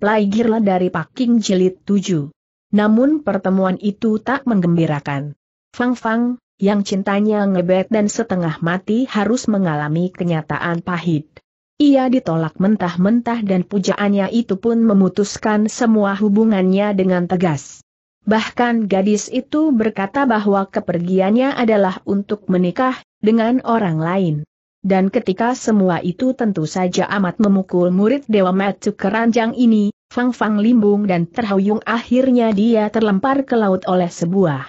Playgirl dari Paking Jilid 7. Namun pertemuan itu tak menggembirakan. Fang Fang, yang cintanya ngebet dan setengah mati harus mengalami kenyataan pahit. Ia ditolak mentah-mentah dan pujaannya itu pun memutuskan semua hubungannya dengan tegas. Bahkan gadis itu berkata bahwa kepergiannya adalah untuk menikah dengan orang lain. Dan ketika semua itu tentu saja amat memukul murid Dewa Matsu keranjang ini, Fang Fang limbung dan terhuyung akhirnya dia terlempar ke laut oleh sebuah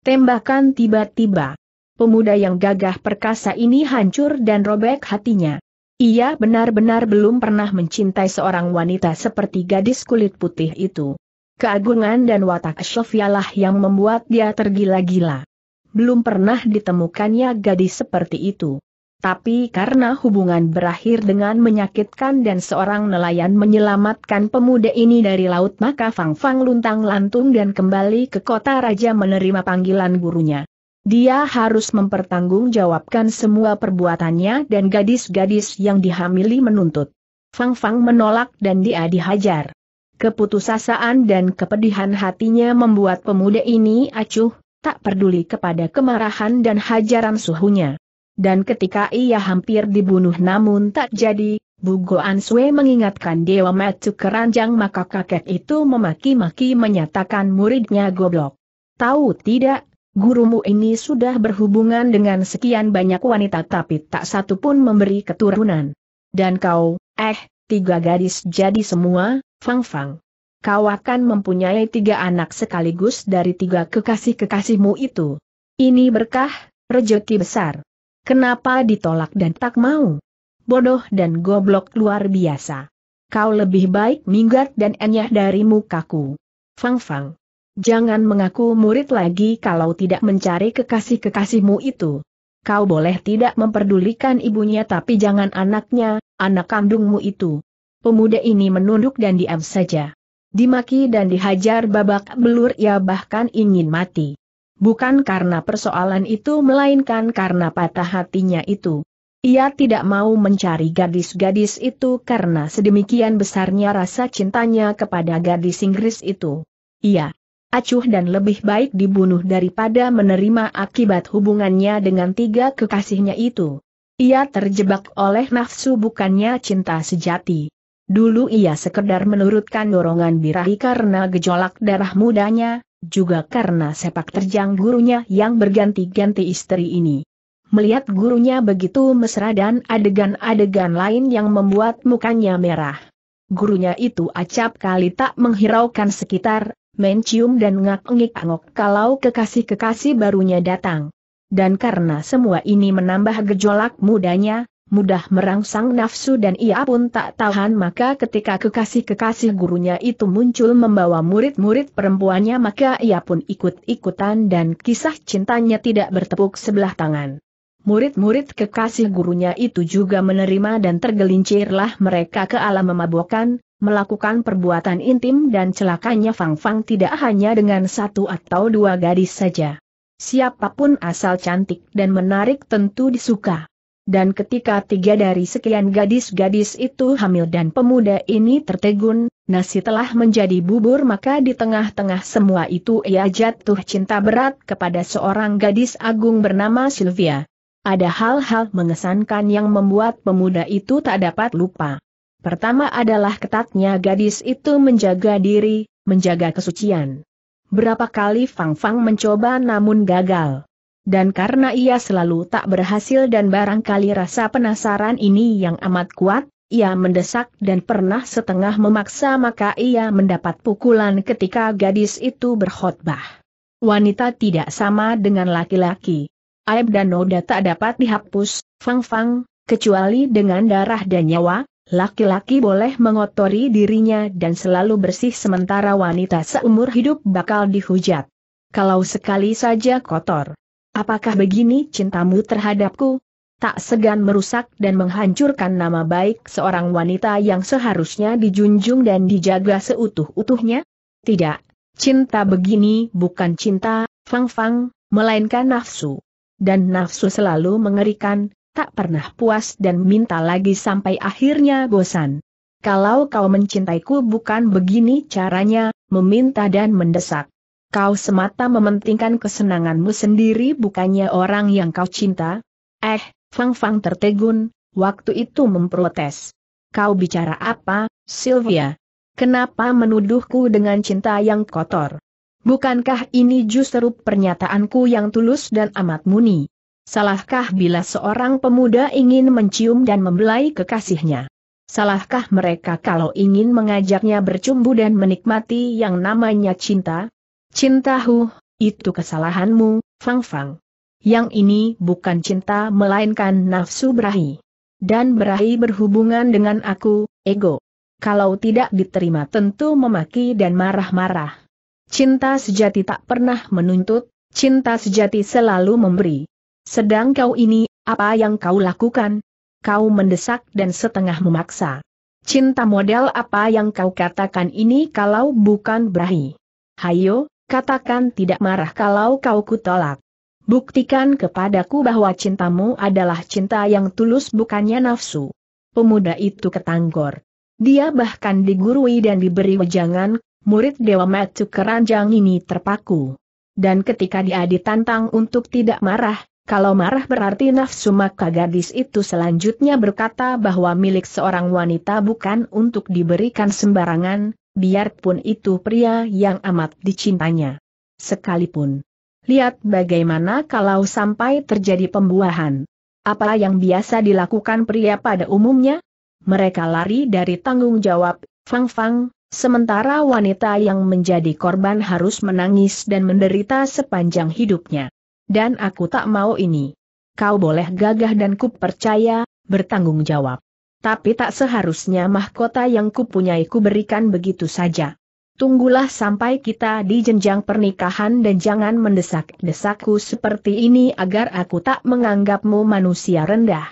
tembakan tiba-tiba. Pemuda yang gagah perkasa ini hancur dan robek hatinya. Ia benar-benar belum pernah mencintai seorang wanita seperti gadis kulit putih itu. Keagungan dan watak Sofialah yang membuat dia tergila-gila. Belum pernah ditemukannya gadis seperti itu tapi karena hubungan berakhir dengan menyakitkan dan seorang nelayan menyelamatkan pemuda ini dari laut maka Fang Fang luntang lantung dan kembali ke kota raja menerima panggilan gurunya. Dia harus mempertanggungjawabkan semua perbuatannya dan gadis-gadis yang dihamili menuntut. Fang Fang menolak dan dia dihajar. Keputusasaan dan kepedihan hatinya membuat pemuda ini acuh, tak peduli kepada kemarahan dan hajaran suhunya dan ketika ia hampir dibunuh namun tak jadi, Bugo Answe mengingatkan Dewa Matsu keranjang maka kakek itu memaki-maki menyatakan muridnya goblok. Tahu tidak, gurumu ini sudah berhubungan dengan sekian banyak wanita tapi tak satu pun memberi keturunan. Dan kau, eh, tiga gadis jadi semua, Fang Fang. Kau akan mempunyai tiga anak sekaligus dari tiga kekasih-kekasihmu itu. Ini berkah, rejeki besar. Kenapa ditolak dan tak mau? Bodoh dan goblok luar biasa. Kau lebih baik minggat dan enyah dari mukaku. Fang Fang. Jangan mengaku murid lagi kalau tidak mencari kekasih-kekasihmu itu. Kau boleh tidak memperdulikan ibunya tapi jangan anaknya, anak kandungmu itu. Pemuda ini menunduk dan diam saja. Dimaki dan dihajar babak belur ia bahkan ingin mati. Bukan karena persoalan itu melainkan karena patah hatinya itu. Ia tidak mau mencari gadis-gadis itu karena sedemikian besarnya rasa cintanya kepada gadis Inggris itu. Ia acuh dan lebih baik dibunuh daripada menerima akibat hubungannya dengan tiga kekasihnya itu. Ia terjebak oleh nafsu bukannya cinta sejati. Dulu ia sekedar menurutkan dorongan birahi karena gejolak darah mudanya, juga karena sepak terjang gurunya yang berganti-ganti istri ini. Melihat gurunya begitu mesra dan adegan-adegan lain yang membuat mukanya merah. Gurunya itu acap kali tak menghiraukan sekitar, mencium dan ngak-ngik-angok kalau kekasih-kekasih barunya datang. Dan karena semua ini menambah gejolak mudanya, mudah merangsang nafsu dan ia pun tak tahan maka ketika kekasih-kekasih gurunya itu muncul membawa murid-murid perempuannya maka ia pun ikut-ikutan dan kisah cintanya tidak bertepuk sebelah tangan. Murid-murid kekasih gurunya itu juga menerima dan tergelincirlah mereka ke alam memabukan, melakukan perbuatan intim dan celakanya Fang Fang tidak hanya dengan satu atau dua gadis saja. Siapapun asal cantik dan menarik tentu disuka dan ketika tiga dari sekian gadis-gadis itu hamil dan pemuda ini tertegun, nasi telah menjadi bubur maka di tengah-tengah semua itu ia jatuh cinta berat kepada seorang gadis agung bernama Sylvia. Ada hal-hal mengesankan yang membuat pemuda itu tak dapat lupa. Pertama adalah ketatnya gadis itu menjaga diri, menjaga kesucian. Berapa kali Fang Fang mencoba namun gagal dan karena ia selalu tak berhasil dan barangkali rasa penasaran ini yang amat kuat, ia mendesak dan pernah setengah memaksa maka ia mendapat pukulan ketika gadis itu berkhotbah. Wanita tidak sama dengan laki-laki. Aib dan noda tak dapat dihapus, fang-fang, kecuali dengan darah dan nyawa, laki-laki boleh mengotori dirinya dan selalu bersih sementara wanita seumur hidup bakal dihujat. Kalau sekali saja kotor. Apakah begini cintamu terhadapku? Tak segan merusak dan menghancurkan nama baik seorang wanita yang seharusnya dijunjung dan dijaga seutuh-utuhnya? Tidak, cinta begini bukan cinta, fang-fang, melainkan nafsu. Dan nafsu selalu mengerikan, tak pernah puas dan minta lagi sampai akhirnya bosan. Kalau kau mencintaiku bukan begini caranya, meminta dan mendesak. Kau semata mementingkan kesenanganmu sendiri bukannya orang yang kau cinta? Eh, Fang Fang tertegun, waktu itu memprotes. Kau bicara apa, Sylvia? Kenapa menuduhku dengan cinta yang kotor? Bukankah ini justru pernyataanku yang tulus dan amat muni? Salahkah bila seorang pemuda ingin mencium dan membelai kekasihnya? Salahkah mereka kalau ingin mengajaknya bercumbu dan menikmati yang namanya cinta? Cinta Cintahu, itu kesalahanmu, Fang Fang. Yang ini bukan cinta melainkan nafsu berahi. Dan berahi berhubungan dengan aku, ego. Kalau tidak diterima tentu memaki dan marah-marah. Cinta sejati tak pernah menuntut, cinta sejati selalu memberi. Sedang kau ini, apa yang kau lakukan? Kau mendesak dan setengah memaksa. Cinta model apa yang kau katakan ini kalau bukan berahi? Hayo, Katakan tidak marah kalau kau kutolak. Buktikan kepadaku bahwa cintamu adalah cinta yang tulus bukannya nafsu. Pemuda itu ketanggor. Dia bahkan digurui dan diberi wejangan, murid Dewa Matu Keranjang ini terpaku. Dan ketika dia ditantang untuk tidak marah, kalau marah berarti nafsu maka gadis itu selanjutnya berkata bahwa milik seorang wanita bukan untuk diberikan sembarangan, biarpun itu pria yang amat dicintanya. Sekalipun. Lihat bagaimana kalau sampai terjadi pembuahan. Apa yang biasa dilakukan pria pada umumnya? Mereka lari dari tanggung jawab, fang-fang, sementara wanita yang menjadi korban harus menangis dan menderita sepanjang hidupnya. Dan aku tak mau ini. Kau boleh gagah dan ku percaya, bertanggung jawab. Tapi tak seharusnya mahkota yang kupunyai ku berikan begitu saja. Tunggulah sampai kita di jenjang pernikahan dan jangan mendesak-desakku seperti ini agar aku tak menganggapmu manusia rendah.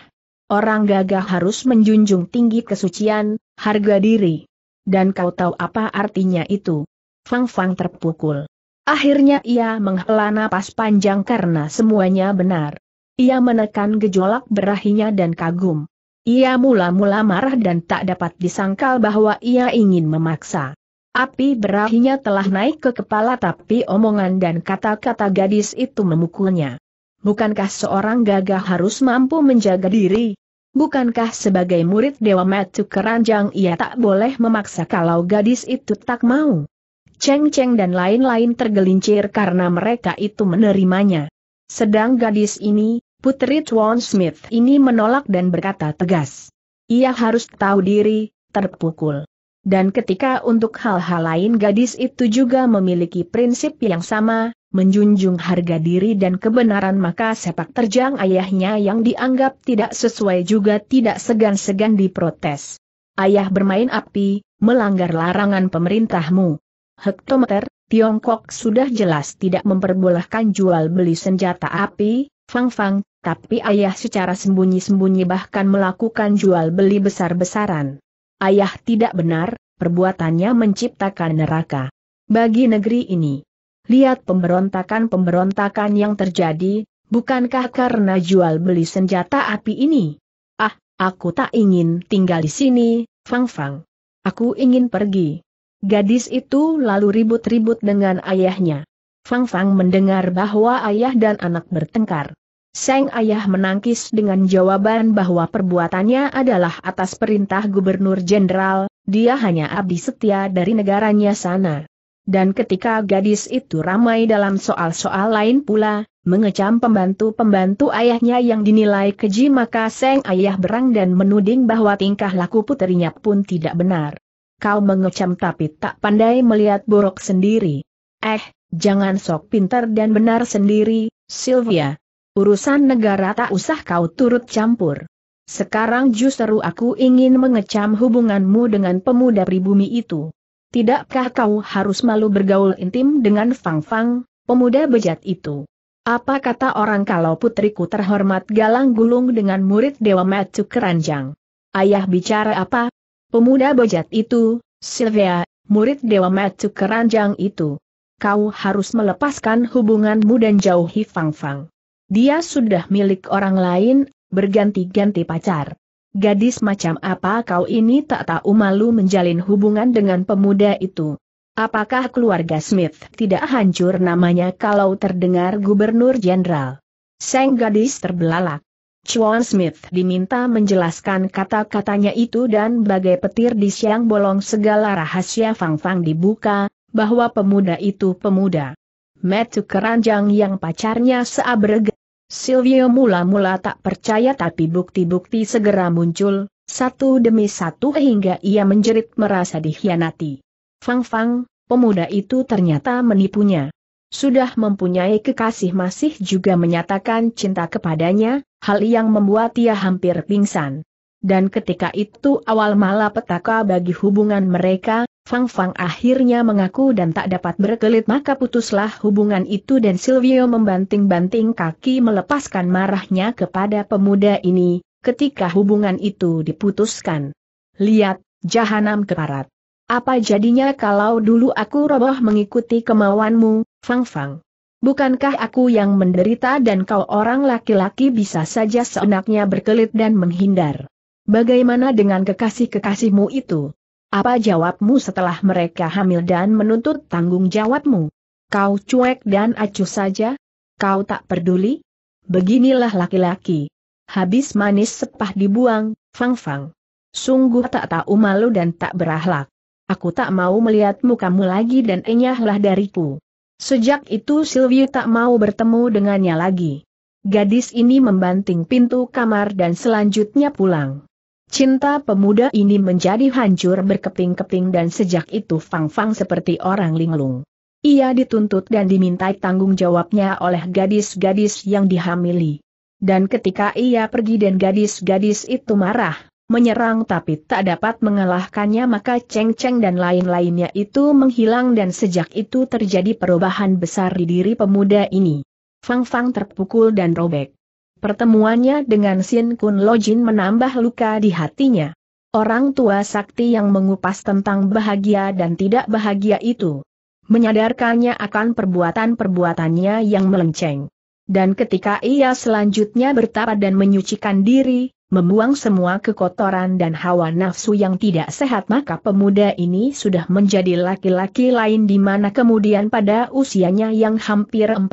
Orang gagah harus menjunjung tinggi kesucian, harga diri. Dan kau tahu apa artinya itu? Fang Fang terpukul. Akhirnya ia menghela napas panjang karena semuanya benar. Ia menekan gejolak berahinya dan kagum. Ia mula-mula marah dan tak dapat disangkal bahwa ia ingin memaksa. Api berahinya telah naik ke kepala tapi omongan dan kata-kata gadis itu memukulnya. Bukankah seorang gagah harus mampu menjaga diri? Bukankah sebagai murid Dewa Metu Keranjang ia tak boleh memaksa kalau gadis itu tak mau? Cheng Cheng dan lain-lain tergelincir karena mereka itu menerimanya. Sedang gadis ini, Putri Chuan Smith ini menolak dan berkata tegas. Ia harus tahu diri, terpukul. Dan ketika untuk hal-hal lain gadis itu juga memiliki prinsip yang sama, menjunjung harga diri dan kebenaran maka sepak terjang ayahnya yang dianggap tidak sesuai juga tidak segan-segan diprotes. Ayah bermain api, melanggar larangan pemerintahmu. Hektometer, Tiongkok sudah jelas tidak memperbolehkan jual beli senjata api, Fang Fang, tapi ayah secara sembunyi-sembunyi bahkan melakukan jual beli besar-besaran. Ayah tidak benar, perbuatannya menciptakan neraka. Bagi negeri ini, lihat pemberontakan-pemberontakan yang terjadi, bukankah karena jual beli senjata api ini? Ah, aku tak ingin tinggal di sini, Fang Fang. Aku ingin pergi. Gadis itu lalu ribut-ribut dengan ayahnya. Fang Fang mendengar bahwa ayah dan anak bertengkar. Seng ayah menangkis dengan jawaban bahwa perbuatannya adalah atas perintah Gubernur Jenderal, dia hanya abdi setia dari negaranya sana. Dan ketika gadis itu ramai dalam soal-soal lain pula, mengecam pembantu-pembantu ayahnya yang dinilai keji maka Seng ayah berang dan menuding bahwa tingkah laku puterinya pun tidak benar. Kau mengecam tapi tak pandai melihat buruk sendiri. Eh, Jangan sok pintar dan benar sendiri, Sylvia. Urusan negara tak usah kau turut campur. Sekarang justru aku ingin mengecam hubunganmu dengan pemuda pribumi itu. Tidakkah kau harus malu bergaul intim dengan Fang Fang, pemuda bejat itu? Apa kata orang kalau putriku terhormat galang gulung dengan murid Dewa Matu Keranjang? Ayah bicara apa? Pemuda bejat itu, Sylvia, murid Dewa Matu Keranjang itu kau harus melepaskan hubunganmu dan jauhi Fang Fang. Dia sudah milik orang lain, berganti-ganti pacar. Gadis macam apa kau ini tak tahu malu menjalin hubungan dengan pemuda itu. Apakah keluarga Smith tidak hancur namanya kalau terdengar gubernur jenderal? Sang gadis terbelalak. Chuan Smith diminta menjelaskan kata-katanya itu dan bagai petir di siang bolong segala rahasia Fang Fang dibuka, bahwa pemuda itu pemuda. Metu keranjang yang pacarnya seabrega. Silvio mula-mula tak percaya tapi bukti-bukti segera muncul, satu demi satu hingga ia menjerit merasa dikhianati. Fang Fang, pemuda itu ternyata menipunya. Sudah mempunyai kekasih masih juga menyatakan cinta kepadanya, hal yang membuat ia hampir pingsan. Dan ketika itu awal malapetaka bagi hubungan mereka, Fang Fang akhirnya mengaku dan tak dapat berkelit maka putuslah hubungan itu dan Silvio membanting-banting kaki melepaskan marahnya kepada pemuda ini, ketika hubungan itu diputuskan. Lihat, jahanam keparat. Apa jadinya kalau dulu aku roboh mengikuti kemauanmu, Fang Fang? Bukankah aku yang menderita dan kau orang laki-laki bisa saja seenaknya berkelit dan menghindar? Bagaimana dengan kekasih-kekasihmu itu? Apa jawabmu setelah mereka hamil dan menuntut tanggung jawabmu? Kau cuek dan acuh saja? Kau tak peduli? Beginilah laki-laki. Habis manis sepah dibuang, fang-fang. Sungguh tak tahu malu dan tak berahlak. Aku tak mau melihat mukamu lagi dan enyahlah dariku. Sejak itu Silvio tak mau bertemu dengannya lagi. Gadis ini membanting pintu kamar dan selanjutnya pulang. Cinta pemuda ini menjadi hancur berkeping-keping dan sejak itu Fang Fang seperti orang linglung. Ia dituntut dan dimintai tanggung jawabnya oleh gadis-gadis yang dihamili. Dan ketika ia pergi dan gadis-gadis itu marah, menyerang tapi tak dapat mengalahkannya maka Cheng Cheng dan lain-lainnya itu menghilang dan sejak itu terjadi perubahan besar di diri pemuda ini. Fang Fang terpukul dan robek. Pertemuannya dengan Sin Kun Lojin menambah luka di hatinya. Orang tua sakti yang mengupas tentang bahagia dan tidak bahagia itu. Menyadarkannya akan perbuatan-perbuatannya yang melenceng. Dan ketika ia selanjutnya bertapa dan menyucikan diri, membuang semua kekotoran dan hawa nafsu yang tidak sehat maka pemuda ini sudah menjadi laki-laki lain di mana kemudian pada usianya yang hampir 40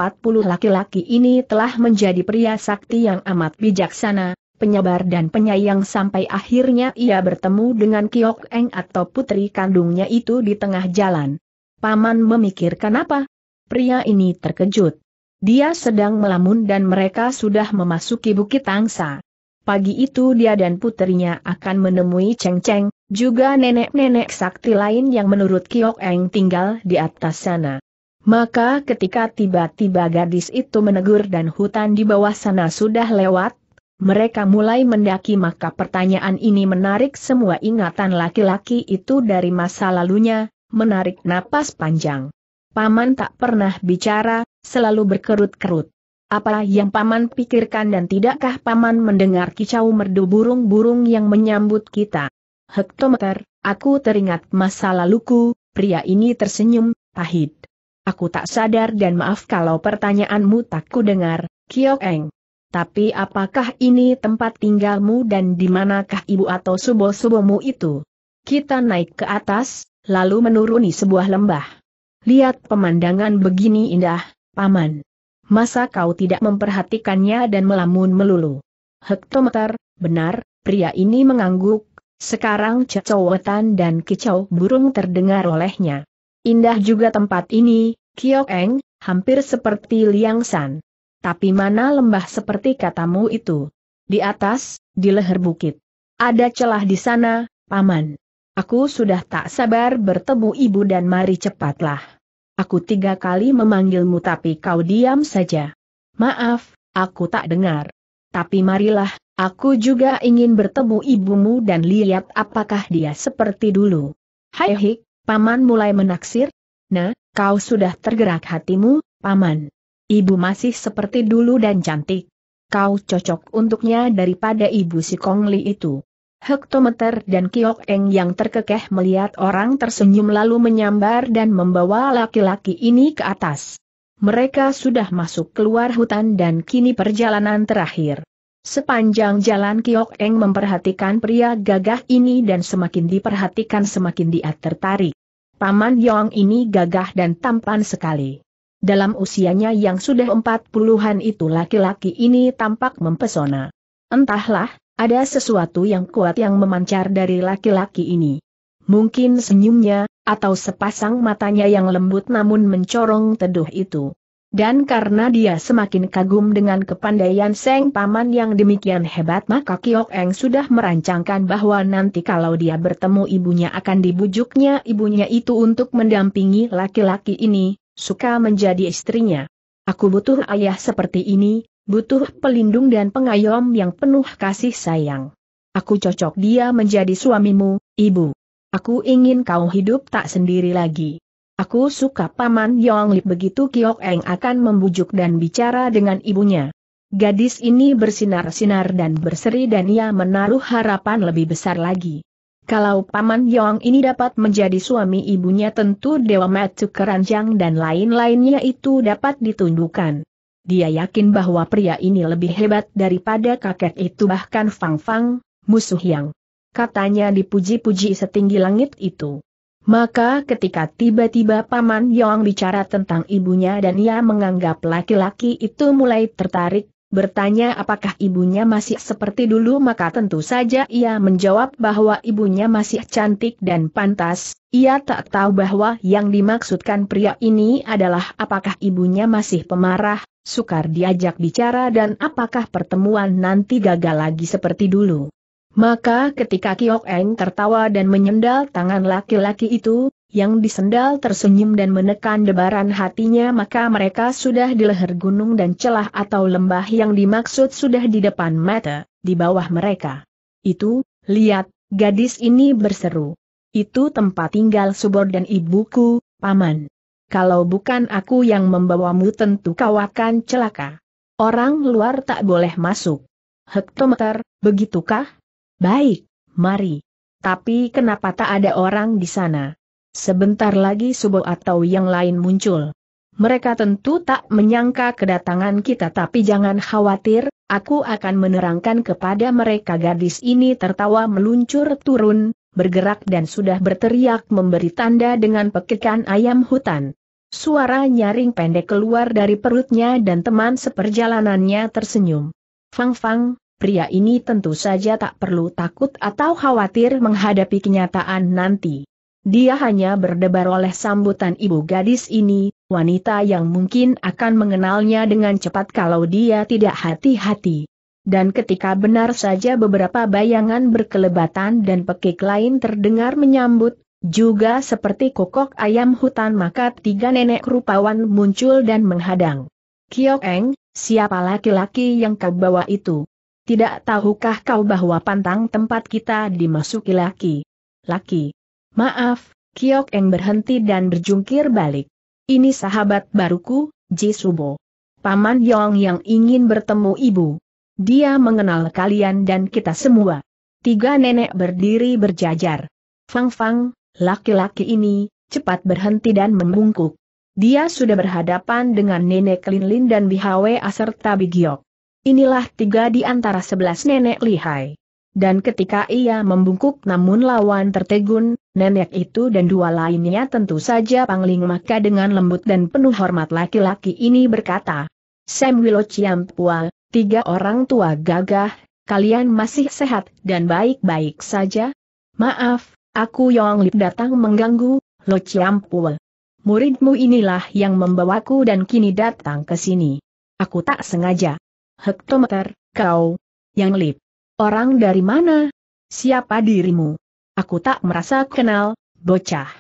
laki-laki ini telah menjadi pria sakti yang amat bijaksana, penyabar dan penyayang sampai akhirnya ia bertemu dengan Kiok Eng atau putri kandungnya itu di tengah jalan. Paman memikirkan apa? Pria ini terkejut. Dia sedang melamun dan mereka sudah memasuki Bukit Angsa. Pagi itu dia dan putrinya akan menemui Cheng Cheng, juga nenek-nenek sakti lain yang menurut Kiok Eng tinggal di atas sana. Maka ketika tiba-tiba gadis itu menegur dan hutan di bawah sana sudah lewat, mereka mulai mendaki maka pertanyaan ini menarik semua ingatan laki-laki itu dari masa lalunya, menarik napas panjang. Paman tak pernah bicara, selalu berkerut-kerut apa yang paman pikirkan dan tidakkah paman mendengar kicau merdu burung-burung yang menyambut kita? Hektometer, aku teringat masa laluku, pria ini tersenyum, pahit. Aku tak sadar dan maaf kalau pertanyaanmu tak kudengar, Eng. Tapi apakah ini tempat tinggalmu dan di manakah ibu atau subo-subomu itu? Kita naik ke atas, lalu menuruni sebuah lembah. Lihat pemandangan begini indah, paman masa kau tidak memperhatikannya dan melamun melulu. Hektometer, benar, pria ini mengangguk, sekarang cecowetan dan kicau burung terdengar olehnya. Indah juga tempat ini, Kiok Eng, hampir seperti Liang San. Tapi mana lembah seperti katamu itu? Di atas, di leher bukit. Ada celah di sana, Paman. Aku sudah tak sabar bertemu ibu dan mari cepatlah. Aku tiga kali memanggilmu tapi kau diam saja. Maaf, aku tak dengar. Tapi marilah, aku juga ingin bertemu ibumu dan lihat apakah dia seperti dulu. Hai hik, paman mulai menaksir. Nah, kau sudah tergerak hatimu, paman. Ibu masih seperti dulu dan cantik. Kau cocok untuknya daripada ibu si Kongli itu. Hektometer dan Kiok Eng yang terkekeh melihat orang tersenyum lalu menyambar dan membawa laki-laki ini ke atas. Mereka sudah masuk keluar hutan dan kini perjalanan terakhir. Sepanjang jalan Kiok Eng memperhatikan pria gagah ini dan semakin diperhatikan semakin dia tertarik. Paman Yong ini gagah dan tampan sekali. Dalam usianya yang sudah empat puluhan itu laki-laki ini tampak mempesona. Entahlah, ada sesuatu yang kuat yang memancar dari laki-laki ini. Mungkin senyumnya, atau sepasang matanya yang lembut namun mencorong teduh itu. Dan karena dia semakin kagum dengan kepandaian Seng Paman yang demikian hebat maka Kiok Eng sudah merancangkan bahwa nanti kalau dia bertemu ibunya akan dibujuknya ibunya itu untuk mendampingi laki-laki ini, suka menjadi istrinya. Aku butuh ayah seperti ini, Butuh pelindung dan pengayom yang penuh kasih sayang. Aku cocok dia menjadi suamimu, ibu. Aku ingin kau hidup tak sendiri lagi. Aku suka paman Yong Lip begitu Kiok Eng akan membujuk dan bicara dengan ibunya. Gadis ini bersinar-sinar dan berseri dan ia menaruh harapan lebih besar lagi. Kalau Paman Yong ini dapat menjadi suami ibunya tentu Dewa Matsu Keranjang dan lain-lainnya itu dapat ditundukkan. Dia yakin bahwa pria ini lebih hebat daripada kakek itu bahkan Fang Fang, musuh yang katanya dipuji-puji setinggi langit itu. Maka ketika tiba-tiba Paman Yong bicara tentang ibunya dan ia menganggap laki-laki itu mulai tertarik, bertanya apakah ibunya masih seperti dulu maka tentu saja ia menjawab bahwa ibunya masih cantik dan pantas, ia tak tahu bahwa yang dimaksudkan pria ini adalah apakah ibunya masih pemarah, sukar diajak bicara dan apakah pertemuan nanti gagal lagi seperti dulu. Maka ketika Kiok Eng tertawa dan menyendal tangan laki-laki itu, yang disendal tersenyum dan menekan debaran hatinya maka mereka sudah di leher gunung dan celah atau lembah yang dimaksud sudah di depan mata, di bawah mereka. Itu, lihat, gadis ini berseru. Itu tempat tinggal subor dan ibuku, paman kalau bukan aku yang membawamu tentu kau akan celaka. Orang luar tak boleh masuk. Hektometer, begitukah? Baik, mari. Tapi kenapa tak ada orang di sana? Sebentar lagi subuh atau yang lain muncul. Mereka tentu tak menyangka kedatangan kita tapi jangan khawatir, aku akan menerangkan kepada mereka gadis ini tertawa meluncur turun, bergerak dan sudah berteriak memberi tanda dengan pekikan ayam hutan. Suara nyaring pendek keluar dari perutnya dan teman seperjalanannya tersenyum. Fang Fang, pria ini tentu saja tak perlu takut atau khawatir menghadapi kenyataan nanti. Dia hanya berdebar oleh sambutan ibu gadis ini, wanita yang mungkin akan mengenalnya dengan cepat kalau dia tidak hati-hati. Dan ketika benar saja beberapa bayangan berkelebatan dan pekik lain terdengar menyambut, juga seperti kokok ayam hutan maka tiga nenek rupawan muncul dan menghadang. Kiok Eng, siapa laki-laki yang kau bawa itu? Tidak tahukah kau bahwa pantang tempat kita dimasuki laki? Laki. Maaf, Kiok Eng berhenti dan berjungkir balik. Ini sahabat baruku, Jisubo. Paman Yong yang ingin bertemu ibu. Dia mengenal kalian dan kita semua. Tiga nenek berdiri berjajar. Fang Fang, laki-laki ini, cepat berhenti dan membungkuk. Dia sudah berhadapan dengan nenek Lin Lin dan Bihawe serta Bigiok. Inilah tiga di antara sebelas nenek lihai. Dan ketika ia membungkuk namun lawan tertegun, nenek itu dan dua lainnya tentu saja pangling maka dengan lembut dan penuh hormat laki-laki ini berkata, Sam Wilo Chiam tiga orang tua gagah, kalian masih sehat dan baik-baik saja? Maaf, aku Yong Lip datang mengganggu, Lo Chiampul. Muridmu inilah yang membawaku dan kini datang ke sini. Aku tak sengaja. Hektometer, kau. Yang Lip. Orang dari mana? Siapa dirimu? Aku tak merasa kenal, bocah.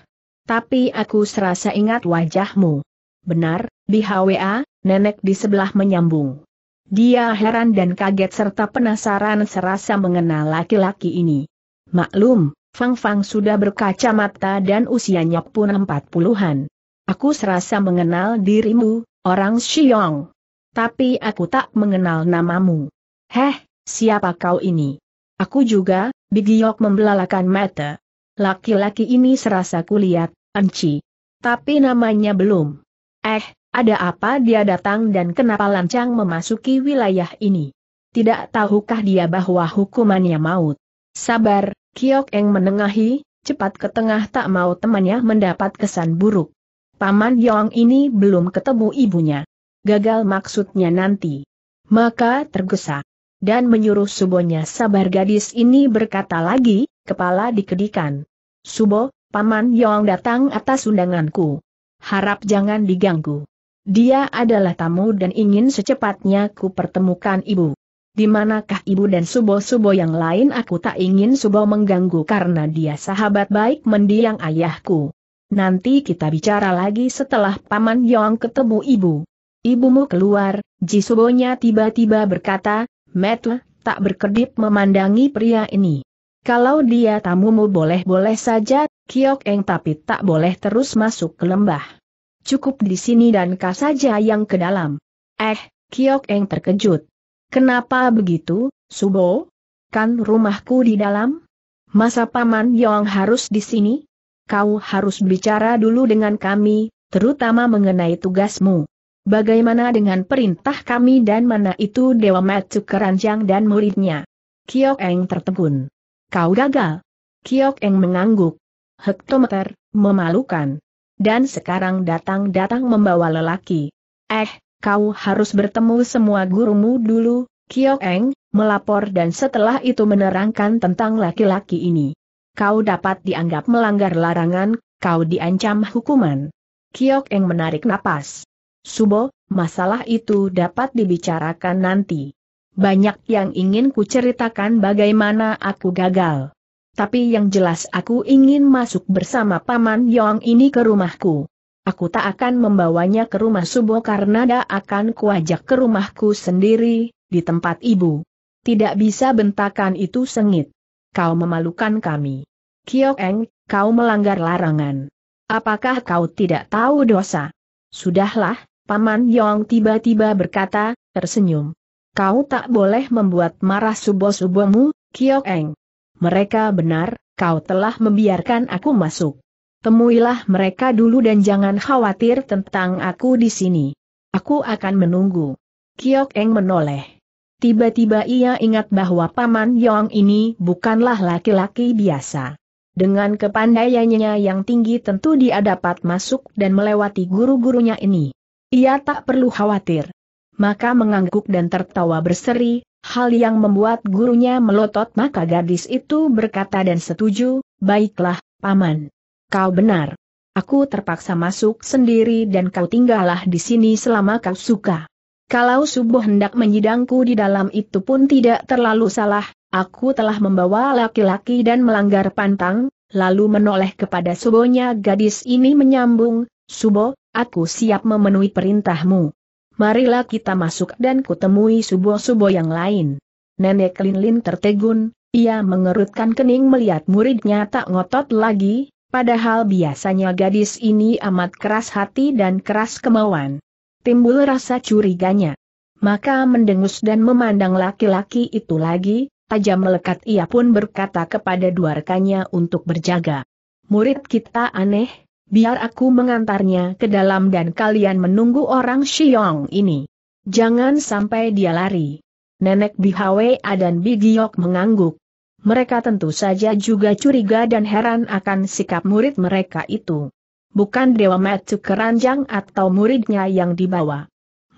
Tapi aku serasa ingat wajahmu. Benar, di HWA, nenek di sebelah menyambung. Dia heran dan kaget serta penasaran serasa mengenal laki-laki ini. Maklum, Fang Fang sudah berkacamata dan usianya pun empat puluhan. Aku serasa mengenal dirimu, orang Xiong. Tapi aku tak mengenal namamu. Heh, siapa kau ini? Aku juga, Bigiok membelalakan mata. Laki-laki ini serasa kulihat, Anci. Tapi namanya belum. Eh, ada apa dia datang dan kenapa lancang memasuki wilayah ini? Tidak tahukah dia bahwa hukumannya maut? Sabar, Kiok Eng menengahi, cepat ke tengah tak mau temannya mendapat kesan buruk. Paman Yong ini belum ketemu ibunya. Gagal maksudnya nanti. Maka tergesa. Dan menyuruh subonya sabar gadis ini berkata lagi, kepala dikedikan. Subo, Paman Yong datang atas undanganku. Harap jangan diganggu. Dia adalah tamu dan ingin secepatnya ku pertemukan ibu. Di manakah ibu dan subo-subo yang lain aku tak ingin subo mengganggu karena dia sahabat baik mendiang ayahku. Nanti kita bicara lagi setelah Paman Yong ketemu ibu. Ibumu keluar, Jisubonya tiba-tiba berkata, Metu, tak berkedip memandangi pria ini. Kalau dia tamumu boleh-boleh saja, Kiok Eng tapi tak boleh terus masuk ke lembah cukup di sini dan kau saja yang ke dalam. Eh, Kiok Eng terkejut. Kenapa begitu, Subo? Kan rumahku di dalam? Masa Paman Yong harus di sini? Kau harus bicara dulu dengan kami, terutama mengenai tugasmu. Bagaimana dengan perintah kami dan mana itu Dewa Matsu Keranjang dan muridnya? Kiok Eng tertegun. Kau gagal. Kiok Eng mengangguk. Hektometer, memalukan dan sekarang datang-datang membawa lelaki. Eh, kau harus bertemu semua gurumu dulu, Kyo Eng, melapor dan setelah itu menerangkan tentang laki-laki ini. Kau dapat dianggap melanggar larangan, kau diancam hukuman. Kiok Eng menarik napas. Subo, masalah itu dapat dibicarakan nanti. Banyak yang ingin kuceritakan bagaimana aku gagal. Tapi yang jelas aku ingin masuk bersama Paman Yong ini ke rumahku. Aku tak akan membawanya ke rumah Subo karena dia akan kuajak ke rumahku sendiri, di tempat ibu. Tidak bisa bentakan itu sengit. Kau memalukan kami. Kiok kau melanggar larangan. Apakah kau tidak tahu dosa? Sudahlah, Paman Yong tiba-tiba berkata, tersenyum. Kau tak boleh membuat marah Subo-Subomu, Kiok mereka benar, kau telah membiarkan aku masuk. Temuilah mereka dulu dan jangan khawatir tentang aku di sini. Aku akan menunggu. Kiok Eng menoleh. Tiba-tiba ia ingat bahwa Paman Yong ini bukanlah laki-laki biasa. Dengan kepandaiannya yang tinggi tentu dia dapat masuk dan melewati guru-gurunya ini. Ia tak perlu khawatir. Maka mengangguk dan tertawa berseri, hal yang membuat gurunya melotot maka gadis itu berkata dan setuju, baiklah, paman. Kau benar. Aku terpaksa masuk sendiri dan kau tinggallah di sini selama kau suka. Kalau subuh hendak menyidangku di dalam itu pun tidak terlalu salah, aku telah membawa laki-laki dan melanggar pantang, lalu menoleh kepada subuhnya gadis ini menyambung, subuh, aku siap memenuhi perintahmu. Marilah kita masuk dan kutemui subuh-subuh yang lain. Nenek Linlin tertegun, ia mengerutkan kening melihat muridnya tak ngotot lagi, padahal biasanya gadis ini amat keras hati dan keras kemauan. Timbul rasa curiganya. Maka mendengus dan memandang laki-laki itu lagi, tajam melekat ia pun berkata kepada dua rekannya untuk berjaga. Murid kita aneh, biar aku mengantarnya ke dalam dan kalian menunggu orang Xiong ini. Jangan sampai dia lari. Nenek Bihawe dan Bigiok mengangguk. Mereka tentu saja juga curiga dan heran akan sikap murid mereka itu. Bukan Dewa Matsu Keranjang atau muridnya yang dibawa.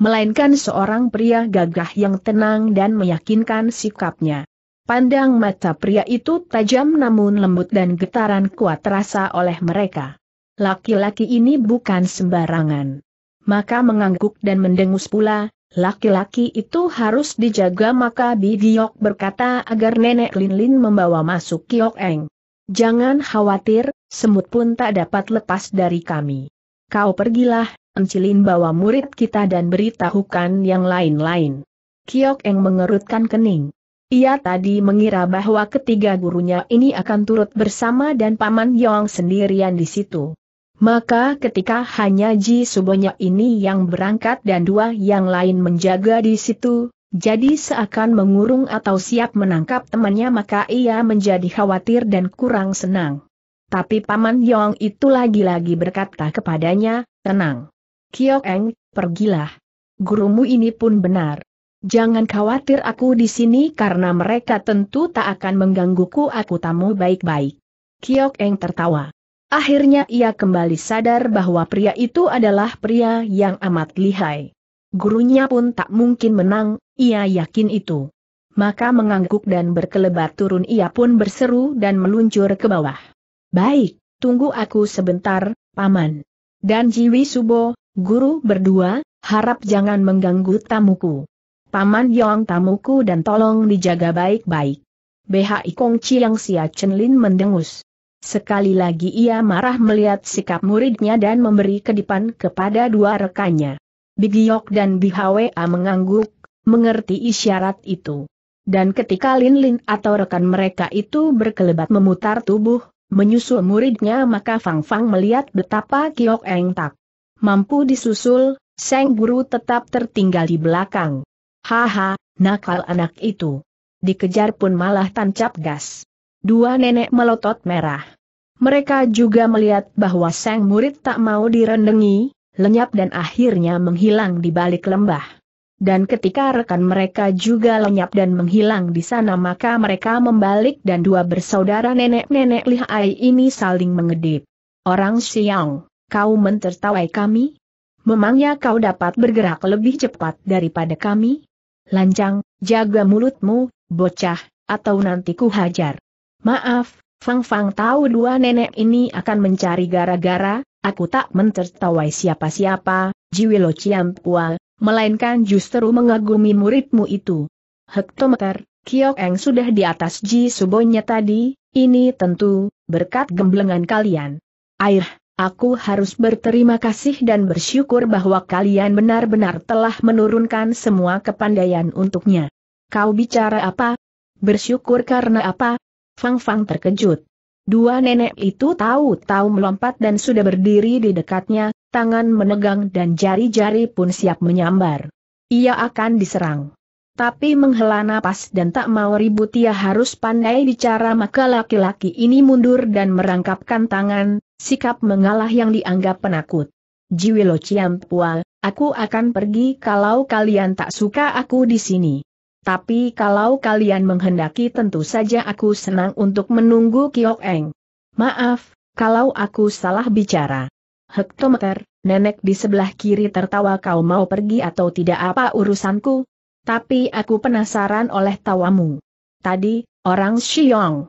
Melainkan seorang pria gagah yang tenang dan meyakinkan sikapnya. Pandang mata pria itu tajam namun lembut dan getaran kuat terasa oleh mereka. Laki-laki ini bukan sembarangan. Maka mengangguk dan mendengus pula, laki-laki itu harus dijaga maka Bidiok berkata agar nenek Linlin membawa masuk Kiok Eng. Jangan khawatir, semut pun tak dapat lepas dari kami. Kau pergilah, Encilin bawa murid kita dan beritahukan yang lain-lain. Kiok Eng mengerutkan kening. Ia tadi mengira bahwa ketiga gurunya ini akan turut bersama dan Paman Yong sendirian di situ. Maka ketika hanya Ji Subonya ini yang berangkat dan dua yang lain menjaga di situ, jadi seakan mengurung atau siap menangkap temannya maka ia menjadi khawatir dan kurang senang. Tapi Paman Yong itu lagi-lagi berkata kepadanya, tenang. Kiok Eng, pergilah. Gurumu ini pun benar. Jangan khawatir aku di sini karena mereka tentu tak akan menggangguku aku tamu baik-baik. Kiok Eng tertawa. Akhirnya ia kembali sadar bahwa pria itu adalah pria yang amat lihai. Gurunya pun tak mungkin menang, ia yakin itu. Maka mengangguk dan berkelebat turun ia pun berseru dan meluncur ke bawah. Baik, tunggu aku sebentar, Paman. Dan Jiwi Subo, guru berdua, harap jangan mengganggu tamuku. Paman Yong tamuku dan tolong dijaga baik-baik. BHI Kong Chiang Sia Chen Lin mendengus. Sekali lagi ia marah melihat sikap muridnya dan memberi kedipan kepada dua rekannya. Bigiok dan Bihwa mengangguk, mengerti isyarat itu. Dan ketika Lin Lin atau rekan mereka itu berkelebat memutar tubuh, menyusul muridnya maka Fang Fang melihat betapa Kiok Eng Tak mampu disusul, Seng Guru tetap tertinggal di belakang. Haha, nakal anak itu. Dikejar pun malah tancap gas. Dua nenek melotot merah. Mereka juga melihat bahwa sang murid tak mau direndengi, lenyap dan akhirnya menghilang di balik lembah. Dan ketika rekan mereka juga lenyap dan menghilang di sana maka mereka membalik dan dua bersaudara nenek-nenek lihai ini saling mengedip. Orang Siang, kau mentertawai kami? Memangnya kau dapat bergerak lebih cepat daripada kami? Lancang, jaga mulutmu, bocah, atau nanti ku hajar. Maaf, Fang Fang tahu dua nenek ini akan mencari gara-gara, aku tak mencertawai siapa-siapa, Jiwilo Ciampua, melainkan justru mengagumi muridmu itu. Hektometer, Kiok Eng sudah di atas Ji Subonya tadi, ini tentu, berkat gemblengan kalian. Air, aku harus berterima kasih dan bersyukur bahwa kalian benar-benar telah menurunkan semua kepandaian untuknya. Kau bicara apa? Bersyukur karena apa? Fang Fang terkejut. Dua nenek itu tahu-tahu melompat dan sudah berdiri di dekatnya, tangan menegang dan jari-jari pun siap menyambar. Ia akan diserang. Tapi menghela napas dan tak mau ribut ia harus pandai bicara maka laki-laki ini mundur dan merangkapkan tangan, sikap mengalah yang dianggap penakut. Jiwilo Ciampua, aku akan pergi kalau kalian tak suka aku di sini. Tapi kalau kalian menghendaki tentu saja aku senang untuk menunggu Kiok Eng. Maaf, kalau aku salah bicara. Hektometer, nenek di sebelah kiri tertawa kau mau pergi atau tidak apa urusanku? Tapi aku penasaran oleh tawamu. Tadi, orang Xiong.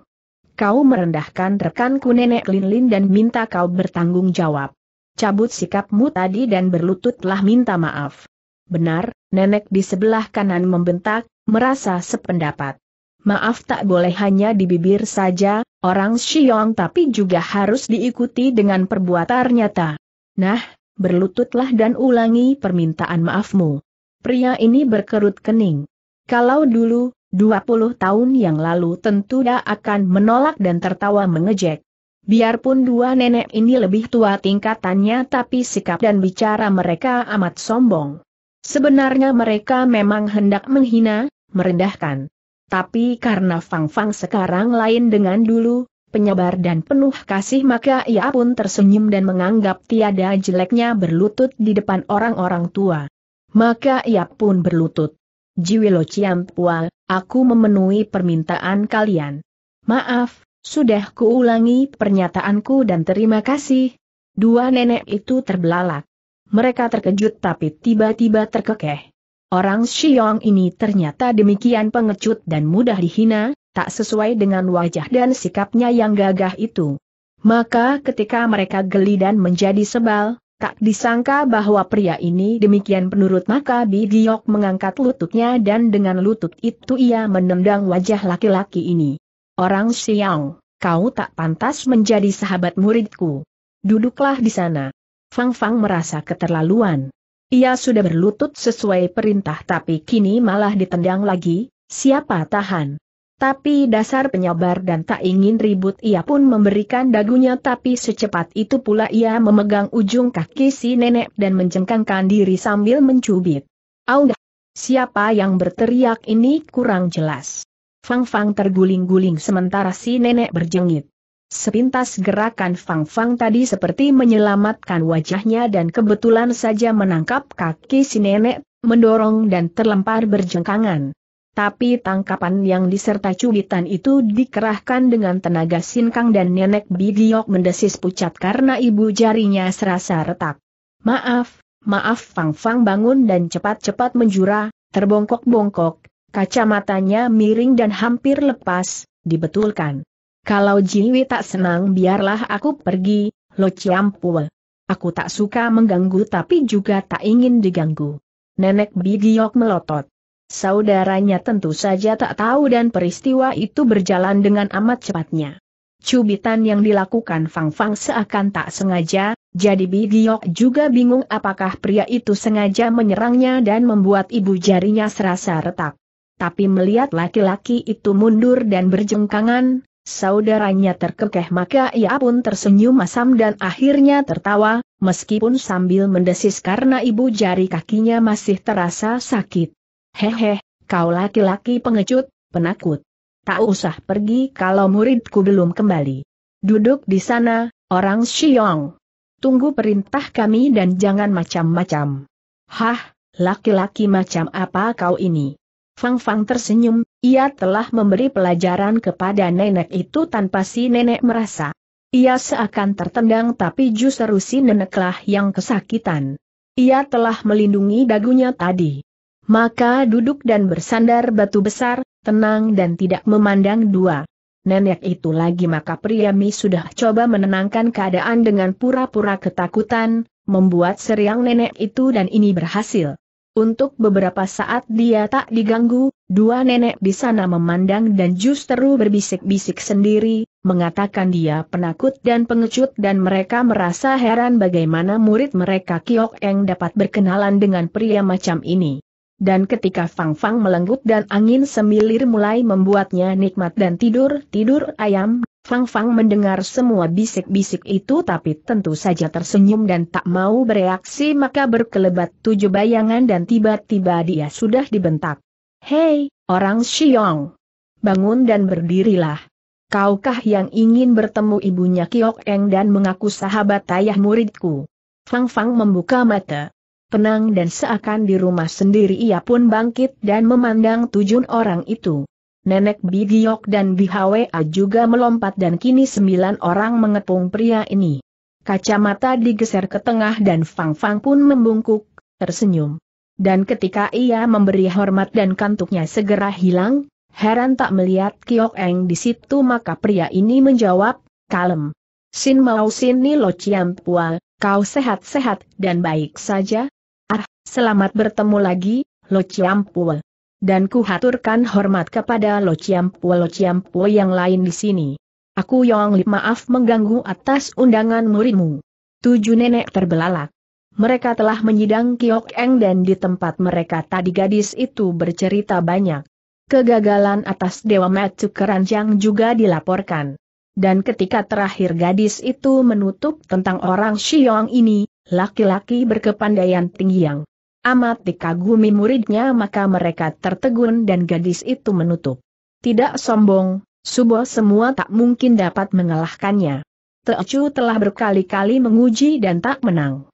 Kau merendahkan rekanku nenek Lin Lin dan minta kau bertanggung jawab. Cabut sikapmu tadi dan berlututlah minta maaf. Benar, nenek di sebelah kanan membentak, merasa sependapat. Maaf tak boleh hanya di bibir saja, orang Xiong tapi juga harus diikuti dengan perbuatan nyata. Nah, berlututlah dan ulangi permintaan maafmu. Pria ini berkerut kening. Kalau dulu, 20 tahun yang lalu tentu dia akan menolak dan tertawa mengejek. Biarpun dua nenek ini lebih tua tingkatannya tapi sikap dan bicara mereka amat sombong. Sebenarnya mereka memang hendak menghina, merendahkan. Tapi karena Fang Fang sekarang lain dengan dulu, penyabar dan penuh kasih maka ia pun tersenyum dan menganggap tiada jeleknya berlutut di depan orang-orang tua. Maka ia pun berlutut. Jiwilo Ciampual, aku memenuhi permintaan kalian. Maaf, sudah kuulangi pernyataanku dan terima kasih. Dua nenek itu terbelalak. Mereka terkejut tapi tiba-tiba terkekeh. Orang Xiong ini ternyata demikian pengecut dan mudah dihina, tak sesuai dengan wajah dan sikapnya yang gagah itu. Maka ketika mereka geli dan menjadi sebal, tak disangka bahwa pria ini demikian penurut maka Bidiok mengangkat lututnya dan dengan lutut itu ia menendang wajah laki-laki ini. Orang Xiong, kau tak pantas menjadi sahabat muridku. Duduklah di sana. Fang Fang merasa keterlaluan. Ia sudah berlutut sesuai perintah tapi kini malah ditendang lagi, siapa tahan. Tapi dasar penyabar dan tak ingin ribut ia pun memberikan dagunya tapi secepat itu pula ia memegang ujung kaki si nenek dan mencengkangkan diri sambil mencubit. Aunggah! Siapa yang berteriak ini kurang jelas. Fang Fang terguling-guling sementara si nenek berjengit. Sepintas gerakan Fang Fang tadi seperti menyelamatkan wajahnya dan kebetulan saja menangkap kaki si nenek, mendorong dan terlempar berjengkangan. Tapi tangkapan yang disertai cubitan itu dikerahkan dengan tenaga sinkang dan nenek Bidiok mendesis pucat karena ibu jarinya serasa retak. Maaf, maaf Fang Fang bangun dan cepat-cepat menjura, terbongkok-bongkok, kacamatanya miring dan hampir lepas, dibetulkan. Kalau Jiwi tak senang biarlah aku pergi, Lo ciampu. Aku tak suka mengganggu tapi juga tak ingin diganggu. Nenek Bigiok melotot. Saudaranya tentu saja tak tahu dan peristiwa itu berjalan dengan amat cepatnya. Cubitan yang dilakukan Fang Fang seakan tak sengaja, jadi Bigiok juga bingung apakah pria itu sengaja menyerangnya dan membuat ibu jarinya serasa retak. Tapi melihat laki-laki itu mundur dan berjengkangan, Saudaranya terkekeh maka ia pun tersenyum masam dan akhirnya tertawa, meskipun sambil mendesis karena ibu jari kakinya masih terasa sakit. Hehe, kau laki-laki pengecut, penakut. Tak usah pergi kalau muridku belum kembali. Duduk di sana, orang Xiong. Tunggu perintah kami dan jangan macam-macam. Hah, laki-laki macam apa kau ini? Fang Fang tersenyum, ia telah memberi pelajaran kepada nenek itu tanpa si nenek merasa. Ia seakan tertendang tapi justru si neneklah yang kesakitan. Ia telah melindungi dagunya tadi. Maka duduk dan bersandar batu besar, tenang dan tidak memandang dua. Nenek itu lagi maka Priami sudah coba menenangkan keadaan dengan pura-pura ketakutan, membuat seriang nenek itu dan ini berhasil. Untuk beberapa saat dia tak diganggu, dua nenek di sana memandang dan justru berbisik-bisik sendiri, mengatakan dia penakut dan pengecut dan mereka merasa heran bagaimana murid mereka Kiok Eng dapat berkenalan dengan pria macam ini. Dan ketika Fang Fang melenggut dan angin semilir mulai membuatnya nikmat dan tidur-tidur ayam, Fang Fang mendengar semua bisik-bisik itu tapi tentu saja tersenyum dan tak mau bereaksi maka berkelebat tujuh bayangan dan tiba-tiba dia sudah dibentak. Hei, orang Xiong! Bangun dan berdirilah. Kaukah yang ingin bertemu ibunya Kiok Eng dan mengaku sahabat ayah muridku? Fang Fang membuka mata. Tenang dan seakan di rumah sendiri ia pun bangkit dan memandang tujuh orang itu. Nenek Bigiok dan Bihwa juga melompat dan kini sembilan orang mengepung pria ini. Kacamata digeser ke tengah dan Fang Fang pun membungkuk, tersenyum. Dan ketika ia memberi hormat dan kantuknya segera hilang, heran tak melihat Kiok Eng di situ maka pria ini menjawab, kalem. Sin mau sin ni lo ciam pua, kau sehat-sehat dan baik saja? Ah, selamat bertemu lagi, lo ciam pua. Dan kuhaturkan hormat kepada Lo Chiampo Lo Chiampo yang lain di sini. Aku Yong Lip maaf mengganggu atas undangan muridmu. Tujuh nenek terbelalak. Mereka telah menyidang Kiok Eng dan di tempat mereka tadi gadis itu bercerita banyak. Kegagalan atas Dewa Matsu Keranjang juga dilaporkan. Dan ketika terakhir gadis itu menutup tentang orang Xiong ini, laki-laki berkepandaian tinggi yang Amat dikagumi muridnya maka mereka tertegun dan gadis itu menutup. Tidak sombong, Subo semua tak mungkin dapat mengalahkannya. Teocu telah berkali-kali menguji dan tak menang.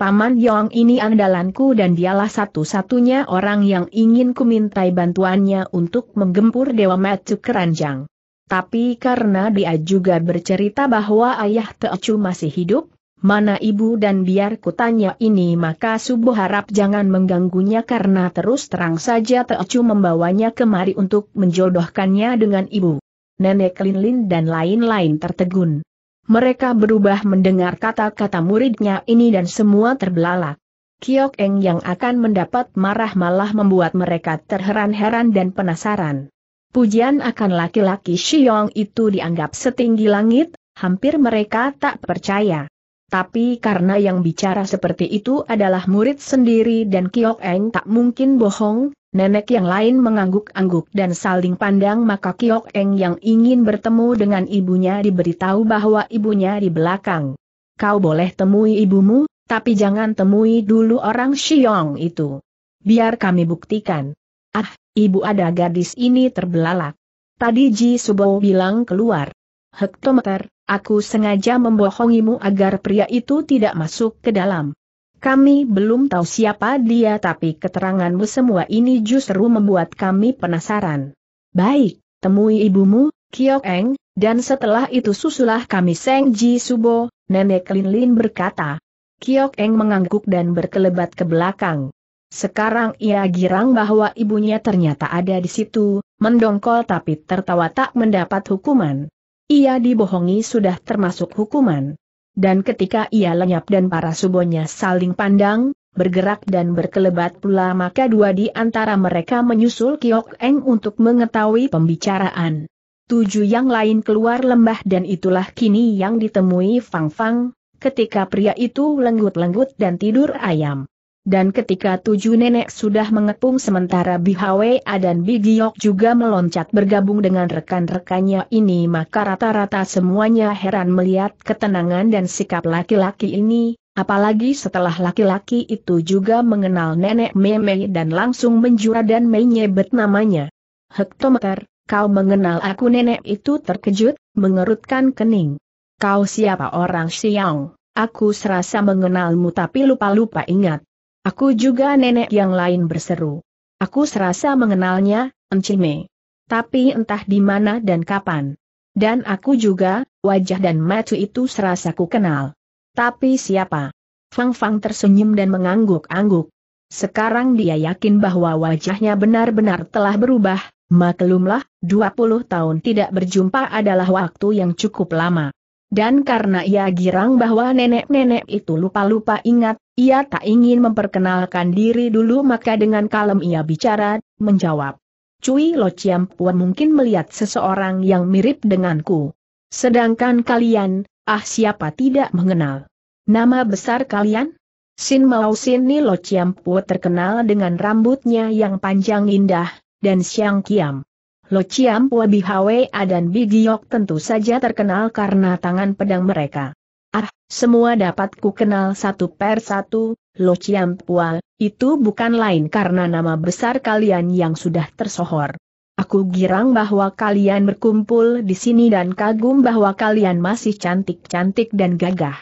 Paman Yong ini andalanku dan dialah satu-satunya orang yang ingin kumintai bantuannya untuk menggempur Dewa Matu Keranjang. Tapi karena dia juga bercerita bahwa ayah Teocu masih hidup, mana ibu dan biar kutanya ini maka subuh harap jangan mengganggunya karena terus terang saja Teocu membawanya kemari untuk menjodohkannya dengan ibu. Nenek Linlin dan lain-lain tertegun. Mereka berubah mendengar kata-kata muridnya ini dan semua terbelalak. Kiok Eng yang akan mendapat marah malah membuat mereka terheran-heran dan penasaran. Pujian akan laki-laki Xiong itu dianggap setinggi langit, hampir mereka tak percaya. Tapi karena yang bicara seperti itu adalah murid sendiri dan Kiok Eng tak mungkin bohong, nenek yang lain mengangguk-angguk dan saling pandang maka Kiok Eng yang ingin bertemu dengan ibunya diberitahu bahwa ibunya di belakang. Kau boleh temui ibumu, tapi jangan temui dulu orang Xiong itu. Biar kami buktikan. Ah, ibu ada gadis ini terbelalak. Tadi Ji Subo bilang keluar. Hektometer, aku sengaja membohongimu agar pria itu tidak masuk ke dalam. Kami belum tahu siapa dia tapi keteranganmu semua ini justru membuat kami penasaran. Baik, temui ibumu, Kiok Eng, dan setelah itu susulah kami Seng Ji Subo, Nenek Lin Lin berkata. Kiok Eng mengangguk dan berkelebat ke belakang. Sekarang ia girang bahwa ibunya ternyata ada di situ, mendongkol tapi tertawa tak mendapat hukuman. Ia dibohongi sudah termasuk hukuman. Dan ketika ia lenyap dan para subonya saling pandang, bergerak dan berkelebat pula maka dua di antara mereka menyusul Kiok Eng untuk mengetahui pembicaraan. Tujuh yang lain keluar lembah dan itulah kini yang ditemui Fang Fang, ketika pria itu lenggut-lenggut dan tidur ayam. Dan ketika tujuh nenek sudah mengepung sementara Bi Bihwa dan Bigiok juga meloncat bergabung dengan rekan-rekannya ini maka rata-rata semuanya heran melihat ketenangan dan sikap laki-laki ini, apalagi setelah laki-laki itu juga mengenal nenek Meme dan langsung menjura dan menyebut namanya. Hektometer, kau mengenal aku nenek itu terkejut, mengerutkan kening. Kau siapa orang Siang? Aku serasa mengenalmu tapi lupa-lupa ingat. Aku juga nenek yang lain berseru. Aku serasa mengenalnya, Encime. Tapi entah di mana dan kapan. Dan aku juga, wajah dan matu itu serasa ku kenal. Tapi siapa? Fang Fang tersenyum dan mengangguk-angguk. Sekarang dia yakin bahwa wajahnya benar-benar telah berubah, maklumlah, 20 tahun tidak berjumpa adalah waktu yang cukup lama. Dan karena ia girang bahwa nenek-nenek itu lupa-lupa ingat, ia tak ingin memperkenalkan diri dulu maka dengan kalem ia bicara, menjawab. Cui Lo Chiam Puan mungkin melihat seseorang yang mirip denganku. Sedangkan kalian, ah siapa tidak mengenal. Nama besar kalian? Sin Mao Sin Ni Lo Chiam Puan terkenal dengan rambutnya yang panjang indah, dan Siang Kiam. Lo Chiam Bihawe Bihawea dan Bigiok tentu saja terkenal karena tangan pedang mereka. Ah, semua dapat ku kenal satu per satu, Lo Pua, itu bukan lain karena nama besar kalian yang sudah tersohor. Aku girang bahwa kalian berkumpul di sini dan kagum bahwa kalian masih cantik-cantik dan gagah.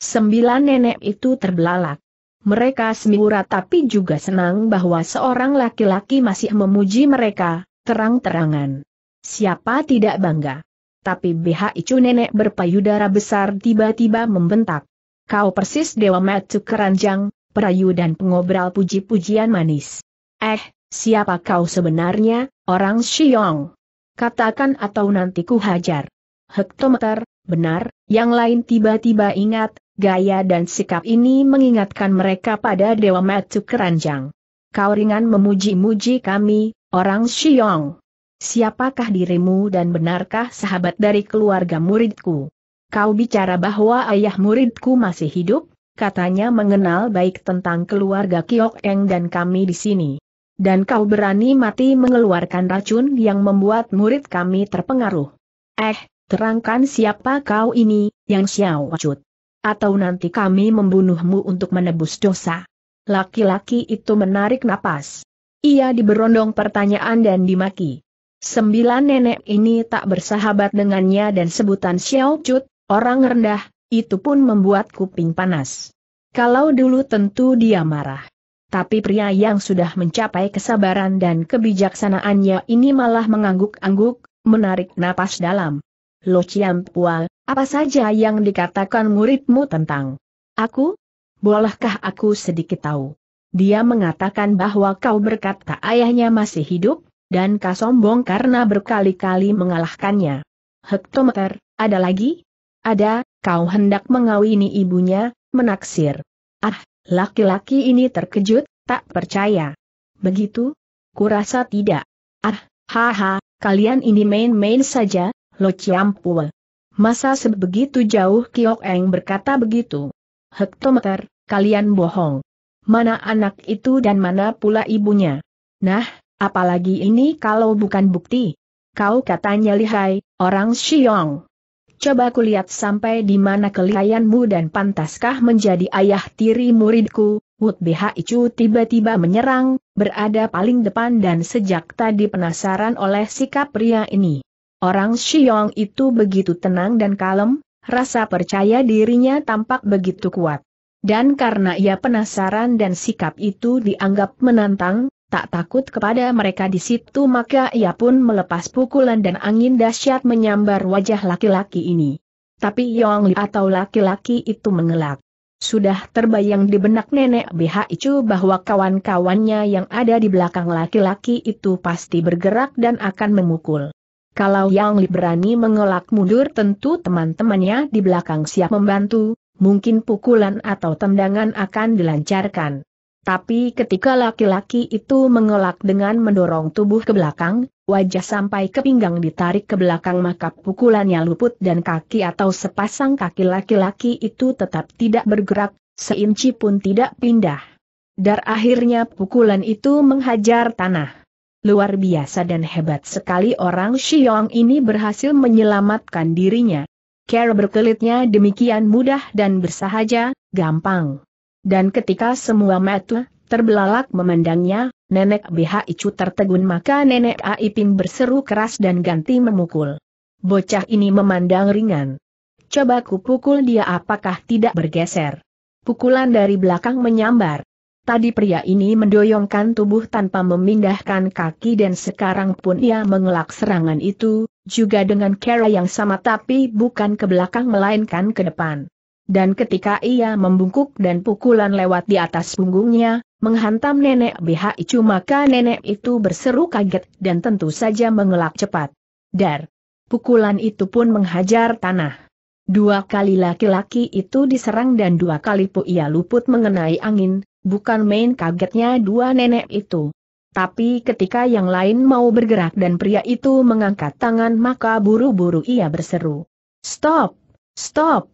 Sembilan nenek itu terbelalak. Mereka semiura tapi juga senang bahwa seorang laki-laki masih memuji mereka, terang-terangan. Siapa tidak bangga? tapi BH Icu nenek berpayudara besar tiba-tiba membentak. Kau persis Dewa Matu Keranjang, perayu dan pengobral puji-pujian manis. Eh, siapa kau sebenarnya, orang Xiong? Katakan atau nanti ku hajar. Hektometer, benar, yang lain tiba-tiba ingat, gaya dan sikap ini mengingatkan mereka pada Dewa Matu Keranjang. Kau ringan memuji-muji kami, orang Xiong. Siapakah dirimu dan benarkah sahabat dari keluarga muridku? Kau bicara bahwa ayah muridku masih hidup? Katanya mengenal baik tentang keluarga Kiok Eng dan kami di sini. Dan kau berani mati mengeluarkan racun yang membuat murid kami terpengaruh. Eh, terangkan siapa kau ini, yang Xiao Cut. Atau nanti kami membunuhmu untuk menebus dosa. Laki-laki itu menarik napas. Ia diberondong pertanyaan dan dimaki. Sembilan nenek ini tak bersahabat dengannya dan sebutan Xiao Chut, orang rendah, itu pun membuat kuping panas. Kalau dulu tentu dia marah. Tapi pria yang sudah mencapai kesabaran dan kebijaksanaannya ini malah mengangguk-angguk, menarik napas dalam. Lo Pua, apa saja yang dikatakan muridmu tentang aku? Bolehkah aku sedikit tahu? Dia mengatakan bahwa kau berkata ayahnya masih hidup, dan kasombong karena berkali-kali mengalahkannya. Hektometer, ada lagi? Ada, kau hendak mengawini ibunya, menaksir. Ah, laki-laki ini terkejut, tak percaya. Begitu? Kurasa tidak. Ah, haha, kalian ini main-main saja, lo ciampul. Masa sebegitu jauh Kiok Eng berkata begitu. Hektometer, kalian bohong. Mana anak itu dan mana pula ibunya? Nah, Apalagi ini kalau bukan bukti. Kau katanya lihai, orang Xiong. Coba kulihat sampai di mana kelihayanmu dan pantaskah menjadi ayah tiri muridku, Wut Chu tiba-tiba menyerang, berada paling depan dan sejak tadi penasaran oleh sikap pria ini. Orang Xiong itu begitu tenang dan kalem, rasa percaya dirinya tampak begitu kuat. Dan karena ia penasaran dan sikap itu dianggap menantang, tak takut kepada mereka di situ maka ia pun melepas pukulan dan angin dahsyat menyambar wajah laki-laki ini. Tapi Yong Li atau laki-laki itu mengelak. Sudah terbayang di benak nenek BH itu bahwa kawan-kawannya yang ada di belakang laki-laki itu pasti bergerak dan akan memukul. Kalau Yang Li berani mengelak mundur tentu teman-temannya di belakang siap membantu, mungkin pukulan atau tendangan akan dilancarkan. Tapi ketika laki-laki itu mengelak dengan mendorong tubuh ke belakang, wajah sampai ke pinggang ditarik ke belakang maka pukulannya luput dan kaki atau sepasang kaki laki-laki itu tetap tidak bergerak, seinci pun tidak pindah. Dar akhirnya pukulan itu menghajar tanah. Luar biasa dan hebat sekali orang Xiong ini berhasil menyelamatkan dirinya. Cara berkelitnya demikian mudah dan bersahaja, gampang. Dan ketika semua mata terbelalak memandangnya, nenek BH Icu tertegun maka nenek Aiping berseru keras dan ganti memukul. Bocah ini memandang ringan. Coba ku pukul dia apakah tidak bergeser. Pukulan dari belakang menyambar. Tadi pria ini mendoyongkan tubuh tanpa memindahkan kaki dan sekarang pun ia mengelak serangan itu, juga dengan cara yang sama tapi bukan ke belakang melainkan ke depan. Dan ketika ia membungkuk dan pukulan lewat di atas punggungnya, menghantam nenek BH Icu maka nenek itu berseru kaget dan tentu saja mengelak cepat. Dar! Pukulan itu pun menghajar tanah. Dua kali laki-laki itu diserang dan dua kali pun ia luput mengenai angin, bukan main kagetnya dua nenek itu. Tapi ketika yang lain mau bergerak dan pria itu mengangkat tangan maka buru-buru ia berseru. Stop! Stop!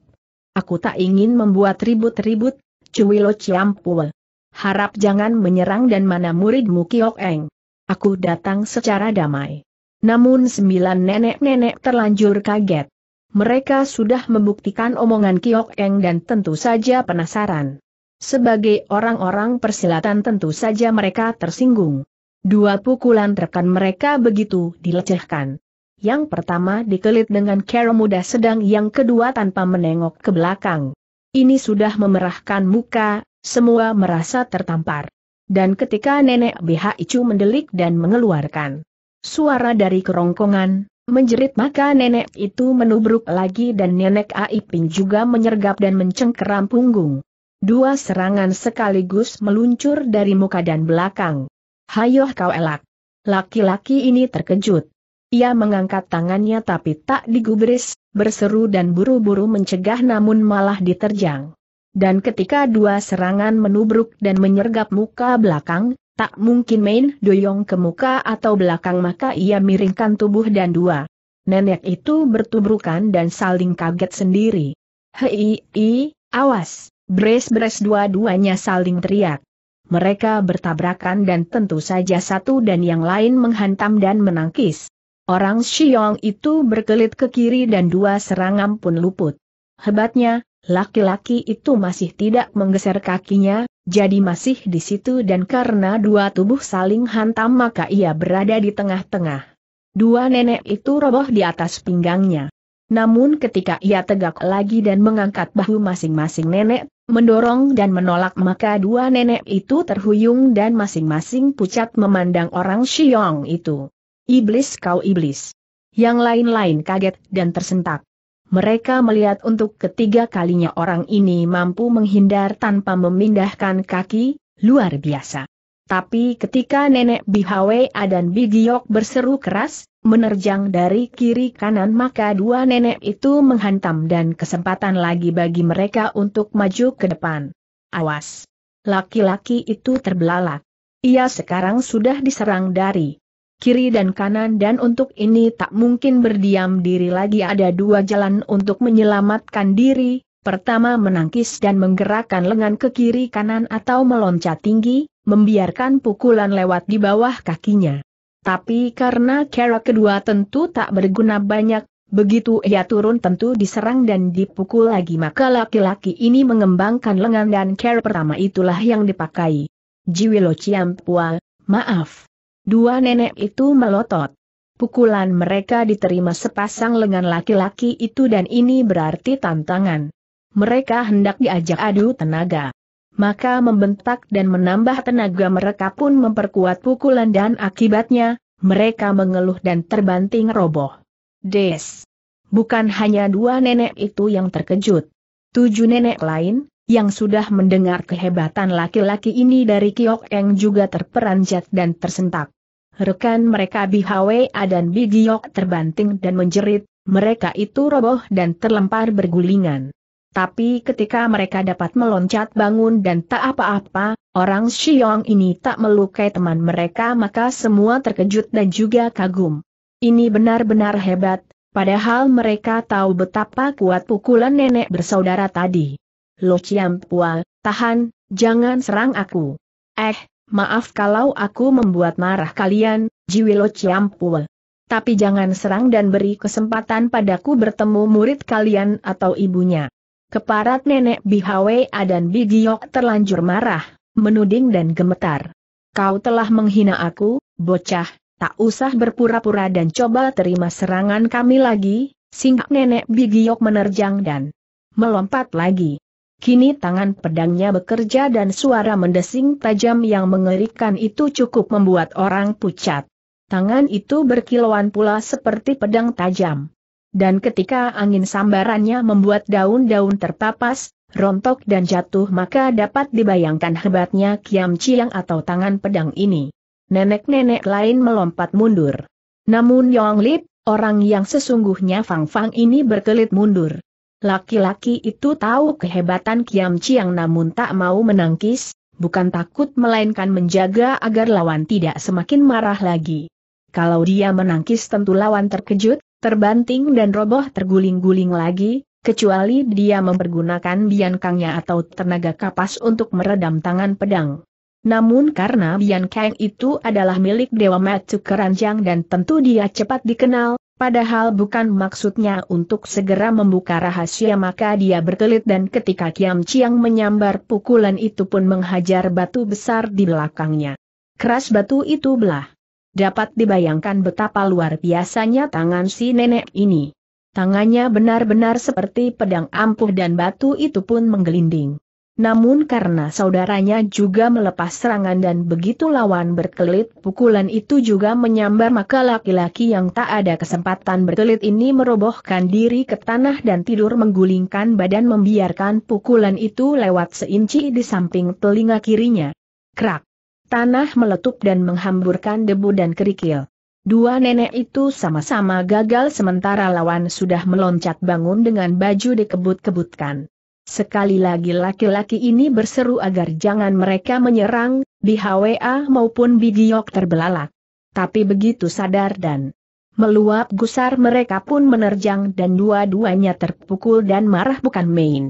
Aku tak ingin membuat ribut-ribut, Cuwilo Ciampul. Harap jangan menyerang dan mana muridmu Kiok Eng. Aku datang secara damai. Namun sembilan nenek-nenek terlanjur kaget. Mereka sudah membuktikan omongan Kiok Eng dan tentu saja penasaran. Sebagai orang-orang persilatan tentu saja mereka tersinggung. Dua pukulan rekan mereka begitu dilecehkan yang pertama dikelit dengan cara muda sedang yang kedua tanpa menengok ke belakang. Ini sudah memerahkan muka, semua merasa tertampar. Dan ketika nenek BH Icu mendelik dan mengeluarkan suara dari kerongkongan, menjerit maka nenek itu menubruk lagi dan nenek Aipin juga menyergap dan mencengkeram punggung. Dua serangan sekaligus meluncur dari muka dan belakang. Hayoh kau elak. Laki-laki ini terkejut. Ia mengangkat tangannya tapi tak digubris, berseru dan buru-buru mencegah namun malah diterjang. Dan ketika dua serangan menubruk dan menyergap muka belakang, tak mungkin main doyong ke muka atau belakang maka ia miringkan tubuh dan dua. Nenek itu bertubrukan dan saling kaget sendiri. Hei, i, awas, bres-bres dua-duanya saling teriak. Mereka bertabrakan dan tentu saja satu dan yang lain menghantam dan menangkis. Orang Xiong itu berkelit ke kiri dan dua serangan pun luput. Hebatnya, laki-laki itu masih tidak menggeser kakinya, jadi masih di situ dan karena dua tubuh saling hantam maka ia berada di tengah-tengah. Dua nenek itu roboh di atas pinggangnya. Namun ketika ia tegak lagi dan mengangkat bahu masing-masing nenek, mendorong dan menolak maka dua nenek itu terhuyung dan masing-masing pucat memandang orang Xiong itu. Iblis kau iblis. Yang lain-lain kaget dan tersentak. Mereka melihat untuk ketiga kalinya orang ini mampu menghindar tanpa memindahkan kaki, luar biasa. Tapi ketika nenek Bihawea dan Bigiok berseru keras, menerjang dari kiri kanan maka dua nenek itu menghantam dan kesempatan lagi bagi mereka untuk maju ke depan. Awas! Laki-laki itu terbelalak. Ia sekarang sudah diserang dari kiri dan kanan dan untuk ini tak mungkin berdiam diri lagi ada dua jalan untuk menyelamatkan diri, pertama menangkis dan menggerakkan lengan ke kiri kanan atau meloncat tinggi, membiarkan pukulan lewat di bawah kakinya. Tapi karena cara kedua tentu tak berguna banyak, begitu ia turun tentu diserang dan dipukul lagi maka laki-laki ini mengembangkan lengan dan cara pertama itulah yang dipakai. Jiwilo Ciampua, maaf. Dua nenek itu melotot. Pukulan mereka diterima sepasang lengan laki-laki itu dan ini berarti tantangan. Mereka hendak diajak adu tenaga. Maka membentak dan menambah tenaga mereka pun memperkuat pukulan dan akibatnya, mereka mengeluh dan terbanting roboh. Des. Bukan hanya dua nenek itu yang terkejut. Tujuh nenek lain, yang sudah mendengar kehebatan laki-laki ini dari Kiok Eng juga terperanjat dan tersentak. Rekan mereka Bi A dan Bigiok terbanting dan menjerit, mereka itu roboh dan terlempar bergulingan. Tapi ketika mereka dapat meloncat bangun dan tak apa-apa, orang Xiong ini tak melukai teman mereka maka semua terkejut dan juga kagum. Ini benar-benar hebat, padahal mereka tahu betapa kuat pukulan nenek bersaudara tadi. Lo Pua, tahan, jangan serang aku. Eh, maaf kalau aku membuat marah kalian, Jiwi Lo Pua. Tapi jangan serang dan beri kesempatan padaku bertemu murid kalian atau ibunya. Keparat nenek Bihawe dan Bigiok terlanjur marah, menuding dan gemetar. Kau telah menghina aku, bocah, tak usah berpura-pura dan coba terima serangan kami lagi, singkat nenek Bigiok menerjang dan melompat lagi. Kini tangan pedangnya bekerja dan suara mendesing tajam yang mengerikan itu cukup membuat orang pucat. Tangan itu berkilauan pula seperti pedang tajam. Dan ketika angin sambarannya membuat daun-daun terpapas, rontok dan jatuh maka dapat dibayangkan hebatnya kiam ciang atau tangan pedang ini. Nenek-nenek lain melompat mundur. Namun Yong Lip, orang yang sesungguhnya Fang Fang ini berkelit mundur. Laki-laki itu tahu kehebatan Kiam Chiang namun tak mau menangkis, bukan takut melainkan menjaga agar lawan tidak semakin marah lagi. Kalau dia menangkis tentu lawan terkejut, terbanting dan roboh terguling-guling lagi, kecuali dia mempergunakan biankangnya atau tenaga kapas untuk meredam tangan pedang. Namun karena Bian Kang itu adalah milik Dewa Matsu Keranjang dan tentu dia cepat dikenal, Padahal bukan maksudnya untuk segera membuka rahasia maka dia berkelit dan ketika Kiam Chiang menyambar pukulan itu pun menghajar batu besar di belakangnya. Keras batu itu belah. Dapat dibayangkan betapa luar biasanya tangan si nenek ini. Tangannya benar-benar seperti pedang ampuh dan batu itu pun menggelinding. Namun karena saudaranya juga melepas serangan dan begitu lawan berkelit, pukulan itu juga menyambar maka laki-laki yang tak ada kesempatan berkelit ini merobohkan diri ke tanah dan tidur menggulingkan badan membiarkan pukulan itu lewat seinci di samping telinga kirinya. Krak! Tanah meletup dan menghamburkan debu dan kerikil. Dua nenek itu sama-sama gagal sementara lawan sudah meloncat bangun dengan baju dikebut-kebutkan. Sekali lagi laki-laki ini berseru agar jangan mereka menyerang, di HWA maupun Giyok terbelalak. Tapi begitu sadar dan meluap gusar mereka pun menerjang dan dua-duanya terpukul dan marah bukan main.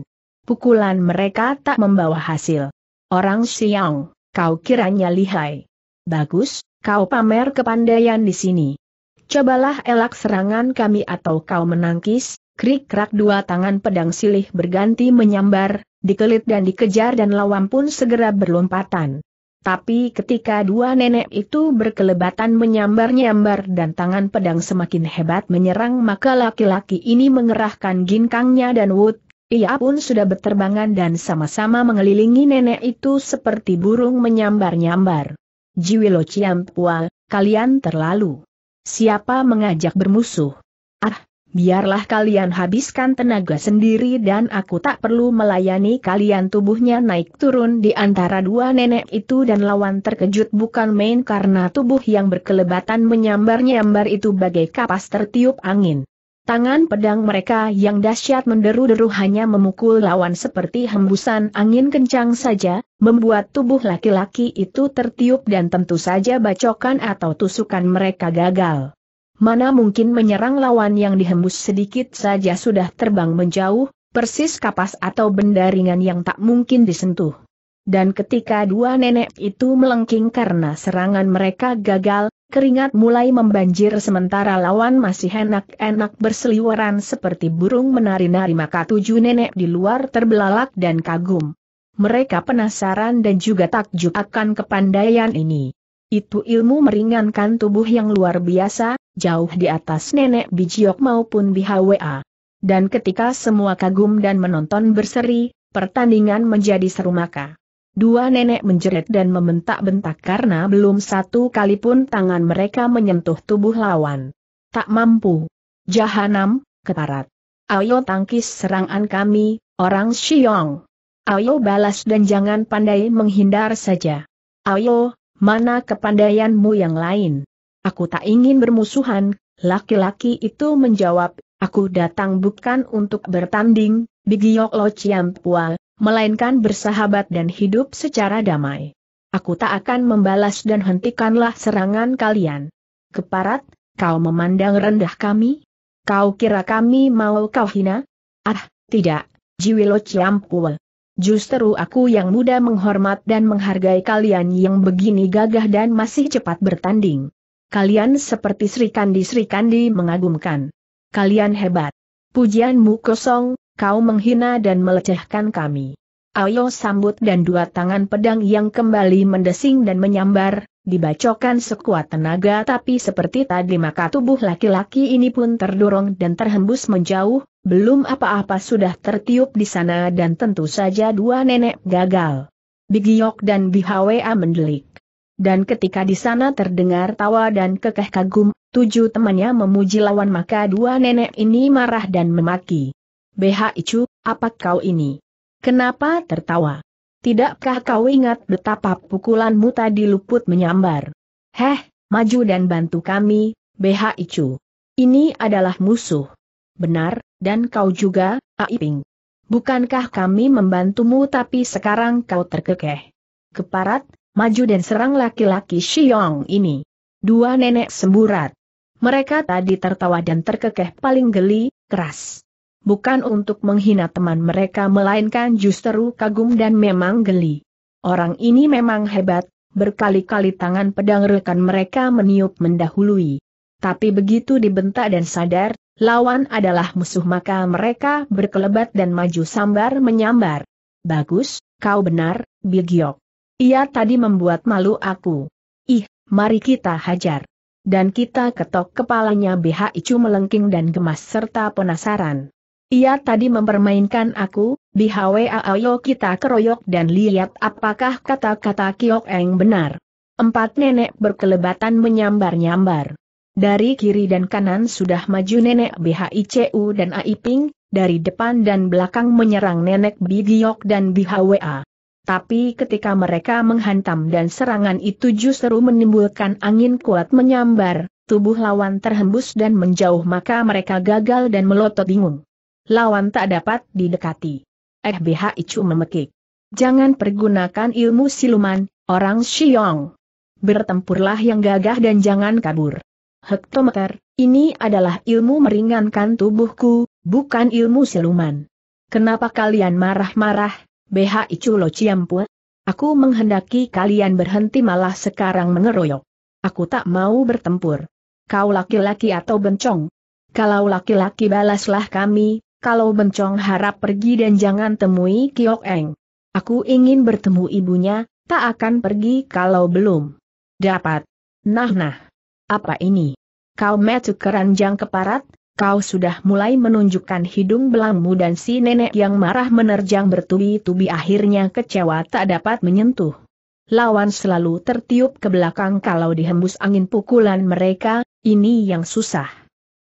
Pukulan mereka tak membawa hasil. Orang Siang, kau kiranya lihai. Bagus, kau pamer kepandaian di sini. Cobalah elak serangan kami atau kau menangkis, Krik-krak dua tangan pedang silih berganti menyambar, dikelit dan dikejar dan lawan pun segera berlompatan. Tapi ketika dua nenek itu berkelebatan menyambar-nyambar dan tangan pedang semakin hebat menyerang maka laki-laki ini mengerahkan ginkangnya dan wood, ia pun sudah berterbangan dan sama-sama mengelilingi nenek itu seperti burung menyambar-nyambar. Jiwilo Ciampua, kalian terlalu. Siapa mengajak bermusuh? Ah, Biarlah kalian habiskan tenaga sendiri dan aku tak perlu melayani kalian tubuhnya naik turun di antara dua nenek itu dan lawan terkejut bukan main karena tubuh yang berkelebatan menyambar-nyambar itu bagai kapas tertiup angin. Tangan pedang mereka yang dahsyat menderu-deru hanya memukul lawan seperti hembusan angin kencang saja, membuat tubuh laki-laki itu tertiup dan tentu saja bacokan atau tusukan mereka gagal mana mungkin menyerang lawan yang dihembus sedikit saja sudah terbang menjauh, persis kapas atau benda ringan yang tak mungkin disentuh. Dan ketika dua nenek itu melengking karena serangan mereka gagal, keringat mulai membanjir sementara lawan masih enak-enak berseliweran seperti burung menari-nari maka tujuh nenek di luar terbelalak dan kagum. Mereka penasaran dan juga takjub akan kepandaian ini. Itu ilmu meringankan tubuh yang luar biasa, jauh di atas nenek Bijiok maupun Bihwa. Dan ketika semua kagum dan menonton berseri, pertandingan menjadi seru maka. Dua nenek menjerit dan membentak-bentak karena belum satu kali pun tangan mereka menyentuh tubuh lawan. Tak mampu. Jahanam, ketarat. Ayo tangkis serangan kami, orang Xiong. Ayo balas dan jangan pandai menghindar saja. Ayo, mana kepandaianmu yang lain? Aku tak ingin bermusuhan, laki-laki itu menjawab, aku datang bukan untuk bertanding, Bigiok Lo Chiampua, melainkan bersahabat dan hidup secara damai. Aku tak akan membalas dan hentikanlah serangan kalian. Keparat, kau memandang rendah kami? Kau kira kami mau kau hina? Ah, tidak, Jiwilo Chiampua, Justru aku yang muda menghormat dan menghargai kalian yang begini gagah dan masih cepat bertanding. Kalian seperti Sri Kandi Sri Kandi mengagumkan. Kalian hebat. Pujianmu kosong, kau menghina dan melecehkan kami. Ayo sambut dan dua tangan pedang yang kembali mendesing dan menyambar, dibacokan sekuat tenaga tapi seperti tadi maka tubuh laki-laki ini pun terdorong dan terhembus menjauh, belum apa-apa sudah tertiup di sana dan tentu saja dua nenek gagal. Bigiok dan Bihwa mendelik. Dan ketika di sana terdengar tawa dan kekeh kagum, tujuh temannya memuji lawan maka dua nenek ini marah dan memaki. Beha Icu, apa kau ini? Kenapa tertawa? Tidakkah kau ingat betapa pukulanmu tadi luput menyambar? Heh, maju dan bantu kami, Beha Icu. Ini adalah musuh. Benar, dan kau juga, Aiping. Bukankah kami membantumu tapi sekarang kau terkekeh? Keparat, maju dan serang laki-laki Xiong ini. Dua nenek semburat. Mereka tadi tertawa dan terkekeh paling geli, keras. Bukan untuk menghina teman mereka melainkan justru kagum dan memang geli. Orang ini memang hebat, berkali-kali tangan pedang rekan mereka meniup mendahului tapi begitu dibentak dan sadar, lawan adalah musuh maka mereka berkelebat dan maju sambar menyambar. Bagus, kau benar, Bigiok. Ia tadi membuat malu aku. Ih, mari kita hajar. Dan kita ketok kepalanya BH Icu melengking dan gemas serta penasaran. Ia tadi mempermainkan aku, BHWA ayo kita keroyok dan lihat apakah kata-kata Kiok Eng benar. Empat nenek berkelebatan menyambar-nyambar. Dari kiri dan kanan sudah maju nenek BHICU dan Aiping, dari depan dan belakang menyerang nenek Bigiok dan BHWA. Tapi ketika mereka menghantam dan serangan itu justru menimbulkan angin kuat menyambar, tubuh lawan terhembus dan menjauh maka mereka gagal dan melotot bingung. Lawan tak dapat didekati. Eh BHICU memekik. Jangan pergunakan ilmu siluman, orang Xiong. Bertempurlah yang gagah dan jangan kabur hektometer, ini adalah ilmu meringankan tubuhku, bukan ilmu siluman. Kenapa kalian marah-marah, BH Iculo Ciampu? Aku menghendaki kalian berhenti malah sekarang mengeroyok. Aku tak mau bertempur. Kau laki-laki atau bencong? Kalau laki-laki balaslah kami, kalau bencong harap pergi dan jangan temui Kiok Eng. Aku ingin bertemu ibunya, tak akan pergi kalau belum. Dapat. Nah-nah. Apa ini? Kau metu keranjang keparat, kau sudah mulai menunjukkan hidung belangmu dan si nenek yang marah menerjang bertubi-tubi akhirnya kecewa tak dapat menyentuh. Lawan selalu tertiup ke belakang kalau dihembus angin pukulan mereka, ini yang susah.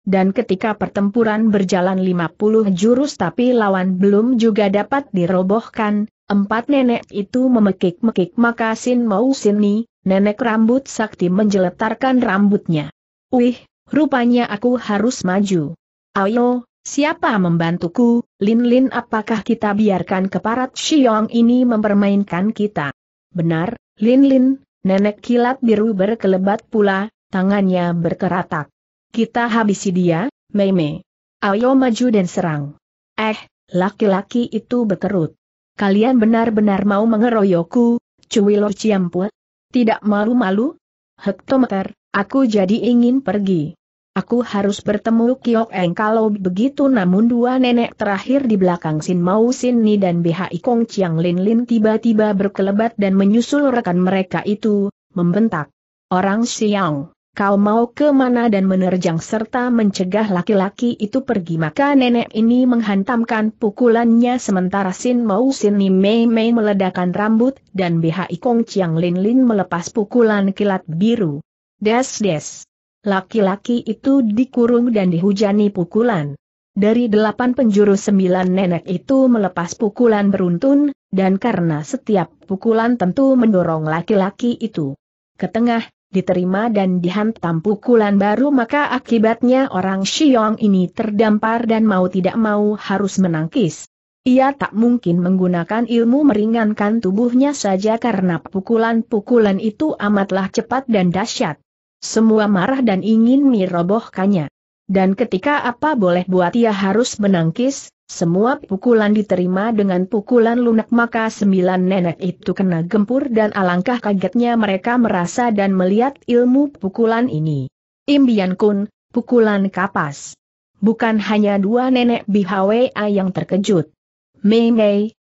Dan ketika pertempuran berjalan 50 jurus tapi lawan belum juga dapat dirobohkan, empat nenek itu memekik-mekik maka Sin Mau Sini, Nenek rambut sakti menjeletarkan rambutnya. Wih, rupanya aku harus maju. Ayo, siapa membantuku, Lin Lin apakah kita biarkan keparat Xiong ini mempermainkan kita? Benar, Lin Lin, nenek kilat biru berkelebat pula, tangannya berkeratak. Kita habisi dia, Mei Mei. Ayo maju dan serang. Eh, laki-laki itu berkerut. Kalian benar-benar mau mengeroyokku, Cuilo Ciamput? Tidak malu-malu? Hektometer, aku jadi ingin pergi. Aku harus bertemu Kiok Eng kalau begitu namun dua nenek terakhir di belakang Sin Mau Sin Ni dan BHI Kong Chiang Lin Lin tiba-tiba berkelebat dan menyusul rekan mereka itu, membentak. Orang Siang kau mau ke mana dan menerjang serta mencegah laki-laki itu pergi maka nenek ini menghantamkan pukulannya sementara Sin Mau Sin Ni Mei Mei meledakan rambut dan BHI Kong Chiang Lin Lin melepas pukulan kilat biru. Des des. Laki-laki itu dikurung dan dihujani pukulan. Dari delapan penjuru sembilan nenek itu melepas pukulan beruntun, dan karena setiap pukulan tentu mendorong laki-laki itu ke tengah, diterima dan dihantam pukulan baru maka akibatnya orang Xiong ini terdampar dan mau tidak mau harus menangkis. Ia tak mungkin menggunakan ilmu meringankan tubuhnya saja karena pukulan-pukulan itu amatlah cepat dan dahsyat. Semua marah dan ingin merobohkannya. Dan ketika apa boleh buat ia harus menangkis, semua pukulan diterima dengan pukulan lunak maka sembilan nenek itu kena gempur dan alangkah kagetnya mereka merasa dan melihat ilmu pukulan ini. Imbian Kun, pukulan kapas. Bukan hanya dua nenek BHWA yang terkejut. Mei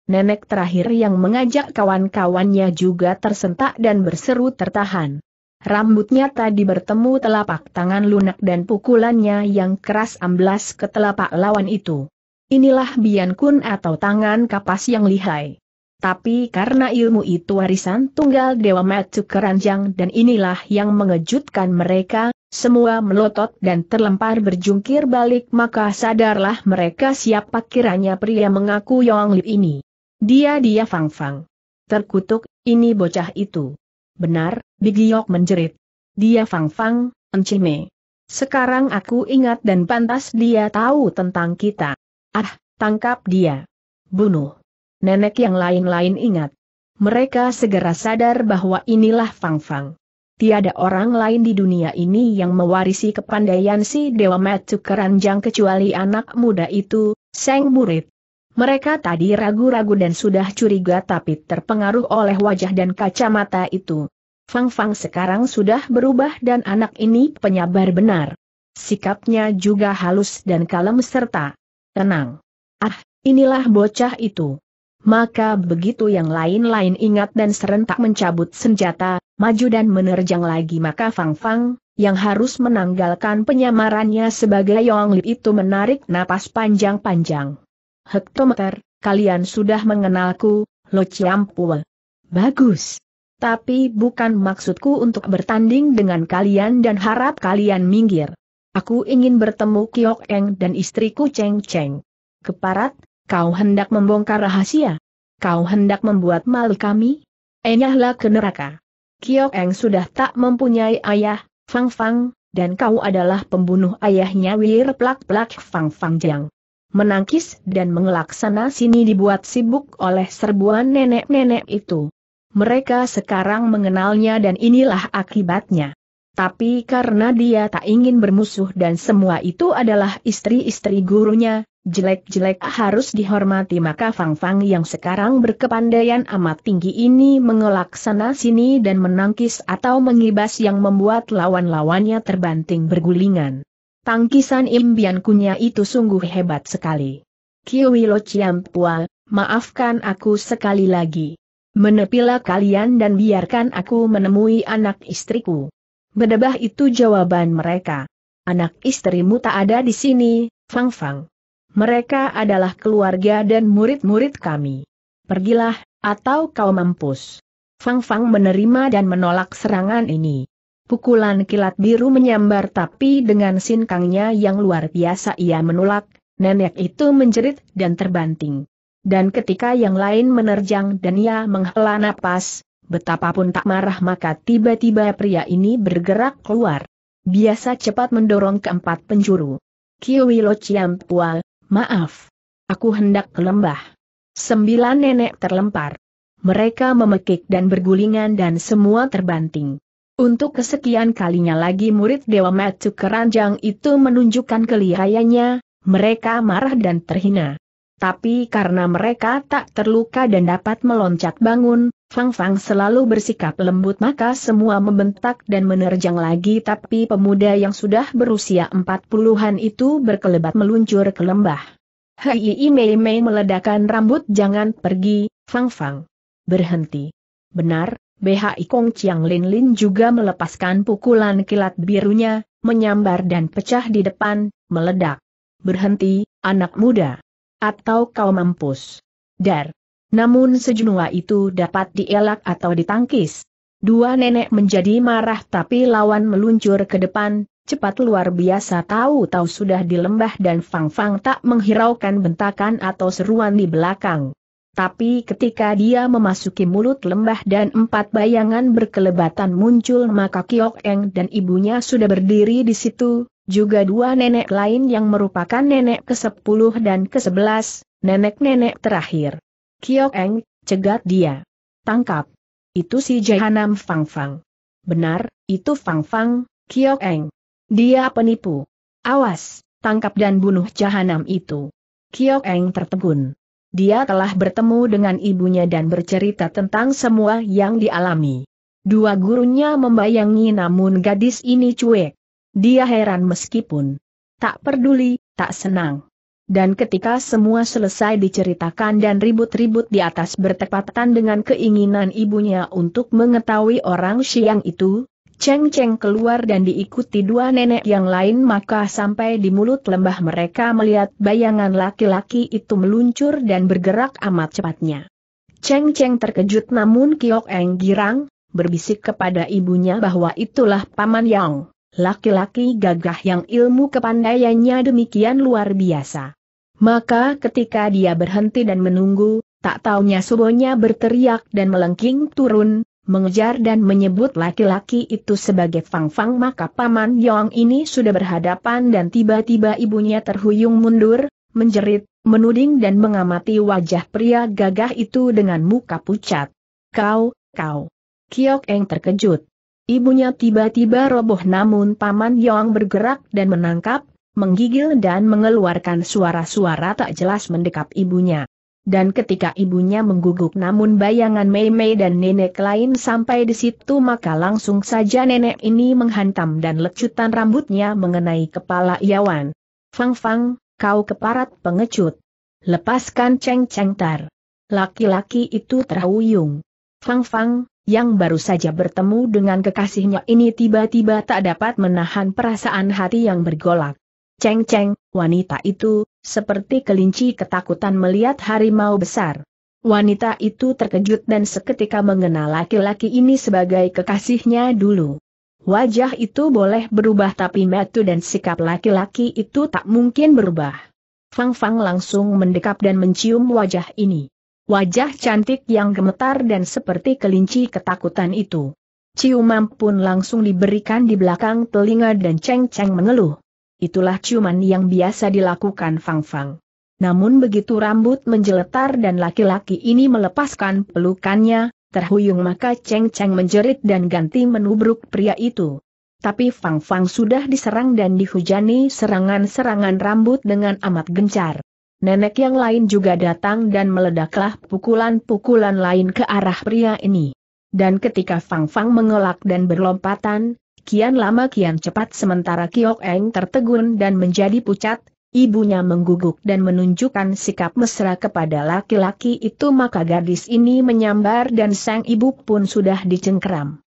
nenek terakhir yang mengajak kawan-kawannya juga tersentak dan berseru tertahan. Rambutnya tadi bertemu telapak tangan lunak dan pukulannya yang keras amblas ke telapak lawan itu. Inilah Bian Kun atau tangan kapas yang lihai. Tapi karena ilmu itu warisan tunggal Dewa Matsu Keranjang dan inilah yang mengejutkan mereka, semua melotot dan terlempar berjungkir balik maka sadarlah mereka siapa kiranya pria mengaku Yong Lip ini. Dia dia Fang Fang. Terkutuk, ini bocah itu. Benar, Bigiok menjerit. Dia Fang Fang, Encime. Sekarang aku ingat dan pantas dia tahu tentang kita. Ah, tangkap dia. Bunuh. Nenek yang lain-lain ingat. Mereka segera sadar bahwa inilah Fang Fang. Tiada orang lain di dunia ini yang mewarisi kepandaian si Dewa Metu Keranjang kecuali anak muda itu, Seng Murid. Mereka tadi ragu-ragu dan sudah curiga tapi terpengaruh oleh wajah dan kacamata itu. Fang Fang sekarang sudah berubah dan anak ini penyabar benar. Sikapnya juga halus dan kalem serta Tenang. Ah, inilah bocah itu. Maka begitu yang lain-lain ingat dan serentak mencabut senjata, maju dan menerjang lagi maka Fang Fang, yang harus menanggalkan penyamarannya sebagai Yong Lip itu menarik napas panjang-panjang. Hektometer, kalian sudah mengenalku, Lo Chiam Bagus. Tapi bukan maksudku untuk bertanding dengan kalian dan harap kalian minggir. Aku ingin bertemu Kiok Eng dan istriku Cheng Cheng. Keparat, kau hendak membongkar rahasia. Kau hendak membuat malu kami? Enyahlah ke neraka. Kiok Eng sudah tak mempunyai ayah, Fang Fang, dan kau adalah pembunuh ayahnya Wir Plak Plak Fang Fang Jiang. Menangkis dan mengelak sana sini dibuat sibuk oleh serbuan nenek-nenek itu. Mereka sekarang mengenalnya dan inilah akibatnya. Tapi karena dia tak ingin bermusuh dan semua itu adalah istri-istri gurunya, jelek-jelek harus dihormati maka Fang Fang yang sekarang berkepandaian amat tinggi ini mengelak sana sini dan menangkis atau mengibas yang membuat lawan-lawannya terbanting bergulingan. Tangkisan imbiankunya itu sungguh hebat sekali. Kiwilo Ciampua, maafkan aku sekali lagi. Menepilah kalian dan biarkan aku menemui anak istriku. Bedebah itu jawaban mereka. Anak istrimu tak ada di sini, Fang Fang. Mereka adalah keluarga dan murid-murid kami. Pergilah, atau kau mampus. Fang Fang menerima dan menolak serangan ini. Pukulan kilat biru menyambar tapi dengan sinkangnya yang luar biasa ia menolak, nenek itu menjerit dan terbanting. Dan ketika yang lain menerjang dan ia menghela napas, betapapun tak marah maka tiba-tiba pria ini bergerak keluar. Biasa cepat mendorong keempat penjuru. Kiwilo Ciampual, maaf. Aku hendak ke lembah. Sembilan nenek terlempar. Mereka memekik dan bergulingan dan semua terbanting. Untuk kesekian kalinya lagi murid Dewa Matsu Keranjang itu menunjukkan kelihayannya, mereka marah dan terhina. Tapi karena mereka tak terluka dan dapat meloncat bangun, Fang Fang selalu bersikap lembut maka semua membentak dan menerjang lagi tapi pemuda yang sudah berusia empat puluhan itu berkelebat meluncur ke lembah. Hei Mei Mei meledakan rambut jangan pergi, Fang Fang. Berhenti. Benar, BHI Kong Chiang Lin Lin juga melepaskan pukulan kilat birunya, menyambar dan pecah di depan, meledak. Berhenti, anak muda. Atau kau mampus. Dar. Namun sejenua itu dapat dielak atau ditangkis. Dua nenek menjadi marah tapi lawan meluncur ke depan, cepat luar biasa tahu-tahu sudah di lembah dan Fang Fang tak menghiraukan bentakan atau seruan di belakang. Tapi ketika dia memasuki mulut lembah dan empat bayangan berkelebatan muncul maka Kiok Eng dan ibunya sudah berdiri di situ, juga dua nenek lain yang merupakan nenek ke-10 dan ke-11, nenek-nenek terakhir. Kiok Eng, cegat dia. Tangkap. Itu si Jahanam Fang Fang. Benar, itu Fang Fang, Kiok Eng. Dia penipu. Awas, tangkap dan bunuh Jahanam itu. Kiok Eng tertegun. Dia telah bertemu dengan ibunya dan bercerita tentang semua yang dialami. Dua gurunya membayangi namun gadis ini cuek. Dia heran meskipun tak peduli, tak senang. Dan ketika semua selesai diceritakan dan ribut-ribut di atas bertepatan dengan keinginan ibunya untuk mengetahui orang siang itu, Cheng Cheng keluar dan diikuti dua nenek yang lain maka sampai di mulut lembah mereka melihat bayangan laki-laki itu meluncur dan bergerak amat cepatnya. Cheng Cheng terkejut namun Kiok Eng girang, berbisik kepada ibunya bahwa itulah Paman Yang laki-laki gagah yang ilmu kepandaiannya demikian luar biasa. Maka ketika dia berhenti dan menunggu, tak taunya subonya berteriak dan melengking turun, mengejar dan menyebut laki-laki itu sebagai Fang Fang maka Paman Yong ini sudah berhadapan dan tiba-tiba ibunya terhuyung mundur, menjerit, menuding dan mengamati wajah pria gagah itu dengan muka pucat. Kau, kau. Kiok Eng terkejut. Ibunya tiba-tiba roboh namun Paman Yong bergerak dan menangkap, menggigil dan mengeluarkan suara-suara tak jelas mendekap ibunya. Dan ketika ibunya mengguguk namun bayangan Mei Mei dan nenek lain sampai di situ maka langsung saja nenek ini menghantam dan lecutan rambutnya mengenai kepala Yawan. Fang Fang, kau keparat pengecut. Lepaskan ceng cengtar. Tar. Laki-laki itu terhuyung. Fang Fang, yang baru saja bertemu dengan kekasihnya ini tiba-tiba tak dapat menahan perasaan hati yang bergolak. Ceng-ceng, wanita itu, seperti kelinci ketakutan melihat harimau besar. Wanita itu terkejut dan seketika mengenal laki-laki ini sebagai kekasihnya dulu. Wajah itu boleh berubah tapi metu dan sikap laki-laki itu tak mungkin berubah. Fang Fang langsung mendekap dan mencium wajah ini wajah cantik yang gemetar dan seperti kelinci ketakutan itu. Ciuman pun langsung diberikan di belakang telinga dan ceng-ceng mengeluh. Itulah ciuman yang biasa dilakukan Fang Fang. Namun begitu rambut menjeletar dan laki-laki ini melepaskan pelukannya, terhuyung maka ceng-ceng menjerit dan ganti menubruk pria itu. Tapi Fang Fang sudah diserang dan dihujani serangan-serangan rambut dengan amat gencar nenek yang lain juga datang dan meledaklah pukulan-pukulan lain ke arah pria ini. Dan ketika Fang Fang mengelak dan berlompatan, kian lama kian cepat sementara Kiok Eng tertegun dan menjadi pucat, ibunya mengguguk dan menunjukkan sikap mesra kepada laki-laki itu maka gadis ini menyambar dan sang ibu pun sudah dicengkram.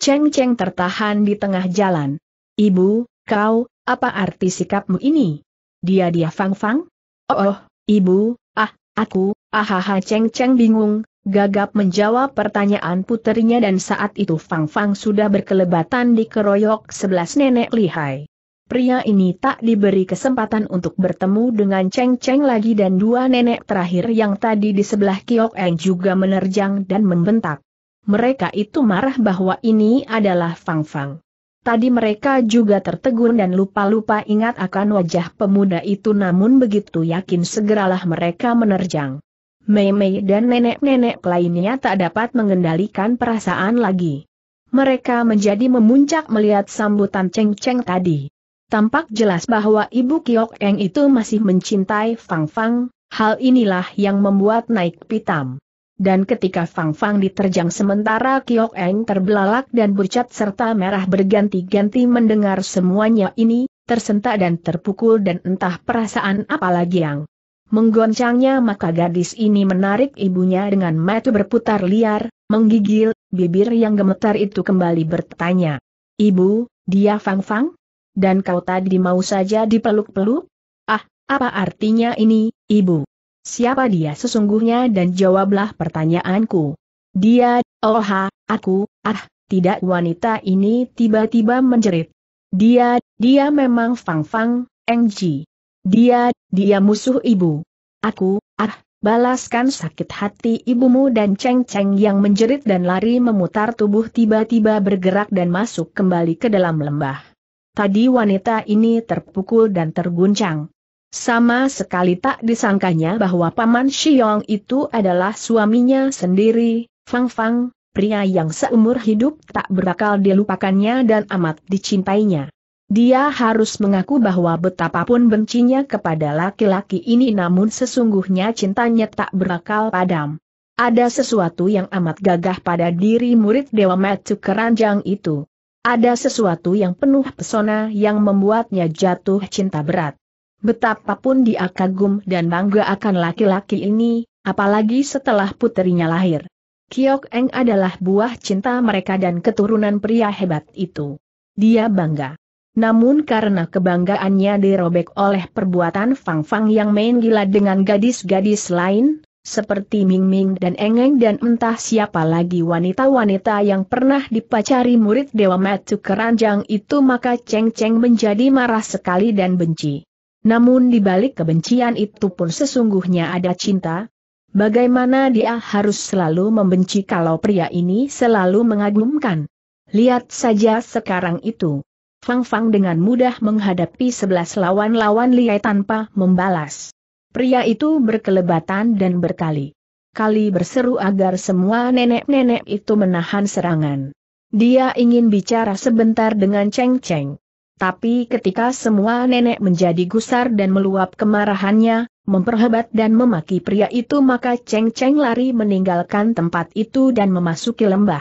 Cheng Cheng tertahan di tengah jalan. Ibu, kau, apa arti sikapmu ini? Dia-dia Fang Fang? Oh, oh, ibu, ah, aku, ahaha Ceng Ceng bingung, gagap menjawab pertanyaan putrinya dan saat itu Fang Fang sudah berkelebatan di keroyok sebelas nenek lihai. Pria ini tak diberi kesempatan untuk bertemu dengan Cheng Cheng lagi dan dua nenek terakhir yang tadi di sebelah Kiok Eng juga menerjang dan membentak. Mereka itu marah bahwa ini adalah Fang Fang. Tadi mereka juga tertegun dan lupa-lupa ingat akan wajah pemuda itu namun begitu yakin segeralah mereka menerjang. Mei-mei dan nenek-nenek lainnya tak dapat mengendalikan perasaan lagi. Mereka menjadi memuncak melihat sambutan ceng-ceng tadi. Tampak jelas bahwa Ibu Kiok Eng itu masih mencintai Fang Fang, hal inilah yang membuat naik pitam dan ketika Fang Fang diterjang sementara Kiok Eng terbelalak dan bercat serta merah berganti-ganti mendengar semuanya ini, tersentak dan terpukul dan entah perasaan apalagi yang menggoncangnya maka gadis ini menarik ibunya dengan mata berputar liar, menggigil, bibir yang gemetar itu kembali bertanya. Ibu, dia Fang Fang? Dan kau tadi mau saja dipeluk-peluk? Ah, apa artinya ini, ibu? Siapa dia sesungguhnya dan jawablah pertanyaanku. Dia, oh ha, aku, ah, tidak wanita ini tiba-tiba menjerit. Dia, dia memang Fang Fang, Eng Ji. Dia, dia musuh ibu. Aku, ah, balaskan sakit hati ibumu dan Cheng Cheng yang menjerit dan lari memutar tubuh tiba-tiba bergerak dan masuk kembali ke dalam lembah. Tadi wanita ini terpukul dan terguncang. Sama sekali tak disangkanya bahwa Paman Xiong itu adalah suaminya sendiri, Fang Fang, pria yang seumur hidup tak berakal dilupakannya dan amat dicintainya. Dia harus mengaku bahwa betapapun bencinya kepada laki-laki ini namun sesungguhnya cintanya tak berakal padam. Ada sesuatu yang amat gagah pada diri murid Dewa Metu Keranjang itu. Ada sesuatu yang penuh pesona yang membuatnya jatuh cinta berat. Betapapun dia kagum dan bangga akan laki-laki ini, apalagi setelah puterinya lahir. Kiok Eng adalah buah cinta mereka dan keturunan pria hebat itu. Dia bangga. Namun karena kebanggaannya dirobek oleh perbuatan Fang Fang yang main gila dengan gadis-gadis lain, seperti Ming Ming dan Eng Eng dan entah siapa lagi wanita-wanita yang pernah dipacari murid Dewa Matu Keranjang itu maka Cheng Cheng menjadi marah sekali dan benci. Namun di balik kebencian itu pun sesungguhnya ada cinta. Bagaimana dia harus selalu membenci kalau pria ini selalu mengagumkan. Lihat saja sekarang itu. Fang Fang dengan mudah menghadapi sebelas lawan-lawan Liai tanpa membalas. Pria itu berkelebatan dan berkali. Kali berseru agar semua nenek-nenek itu menahan serangan. Dia ingin bicara sebentar dengan Cheng Cheng. Tapi ketika semua nenek menjadi gusar dan meluap kemarahannya, memperhebat dan memaki pria itu maka Cheng Cheng lari meninggalkan tempat itu dan memasuki lembah.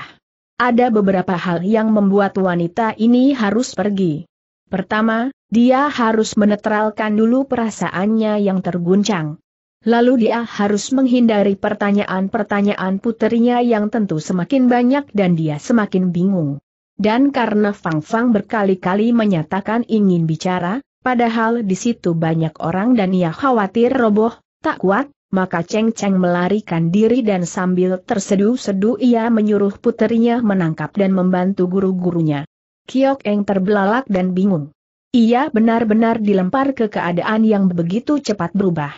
Ada beberapa hal yang membuat wanita ini harus pergi. Pertama, dia harus menetralkan dulu perasaannya yang terguncang. Lalu dia harus menghindari pertanyaan-pertanyaan putrinya yang tentu semakin banyak dan dia semakin bingung. Dan karena Fang Fang berkali-kali menyatakan ingin bicara, padahal di situ banyak orang dan ia khawatir roboh, tak kuat, maka Cheng Cheng melarikan diri dan sambil terseduh-seduh ia menyuruh puterinya menangkap dan membantu guru-gurunya. Kiok Eng terbelalak dan bingung. Ia benar-benar dilempar ke keadaan yang begitu cepat berubah.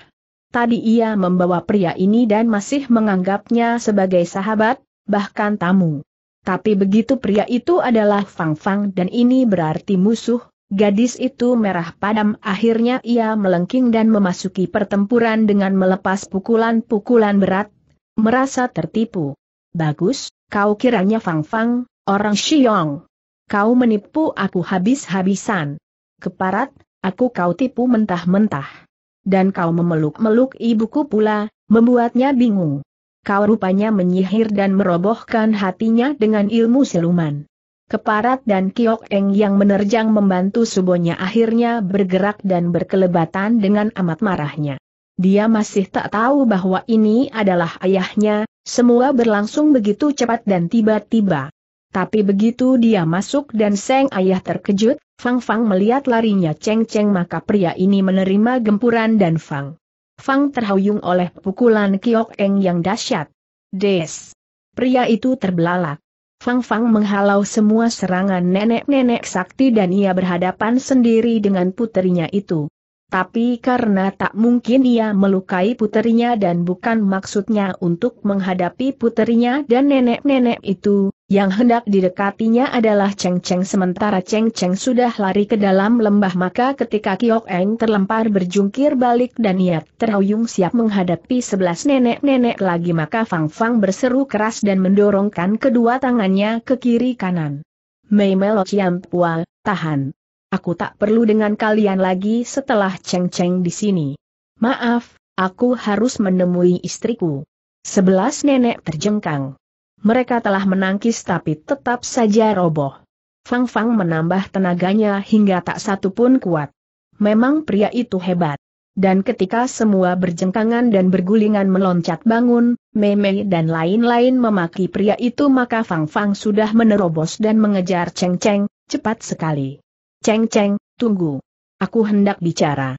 Tadi ia membawa pria ini dan masih menganggapnya sebagai sahabat, bahkan tamu. Tapi begitu pria itu adalah Fang Fang dan ini berarti musuh, gadis itu merah padam akhirnya ia melengking dan memasuki pertempuran dengan melepas pukulan-pukulan berat, merasa tertipu. Bagus, kau kiranya Fang Fang, orang Xiong. Kau menipu aku habis-habisan. Keparat, aku kau tipu mentah-mentah. Dan kau memeluk-meluk ibuku pula, membuatnya bingung kau rupanya menyihir dan merobohkan hatinya dengan ilmu siluman. Keparat dan Kiok Eng yang menerjang membantu subonya akhirnya bergerak dan berkelebatan dengan amat marahnya. Dia masih tak tahu bahwa ini adalah ayahnya, semua berlangsung begitu cepat dan tiba-tiba. Tapi begitu dia masuk dan Seng Ayah terkejut, Fang Fang melihat larinya Cheng Cheng maka pria ini menerima gempuran dan Fang Fang terhuyung oleh pukulan Kiok Eng yang dahsyat. Des! Pria itu terbelalak. Fang-Fang menghalau semua serangan nenek-nenek sakti dan ia berhadapan sendiri dengan puterinya itu. Tapi karena tak mungkin ia melukai puterinya dan bukan maksudnya untuk menghadapi puterinya dan nenek-nenek itu, yang hendak didekatinya adalah Cheng Cheng sementara Cheng Cheng sudah lari ke dalam lembah maka ketika Kiok Eng terlempar berjungkir balik dan niat terhuyung siap menghadapi sebelas nenek-nenek lagi maka Fang Fang berseru keras dan mendorongkan kedua tangannya ke kiri kanan. Mei Melo Chiam Pua, tahan. Aku tak perlu dengan kalian lagi setelah Cheng Cheng di sini. Maaf, aku harus menemui istriku. Sebelas nenek terjengkang. Mereka telah menangkis tapi tetap saja roboh. Fang Fang menambah tenaganya hingga tak satu pun kuat. Memang pria itu hebat. Dan ketika semua berjengkangan dan bergulingan meloncat bangun, Meme dan lain-lain memaki pria itu maka Fang Fang sudah menerobos dan mengejar Cheng Cheng, cepat sekali. Cheng Cheng, tunggu. Aku hendak bicara.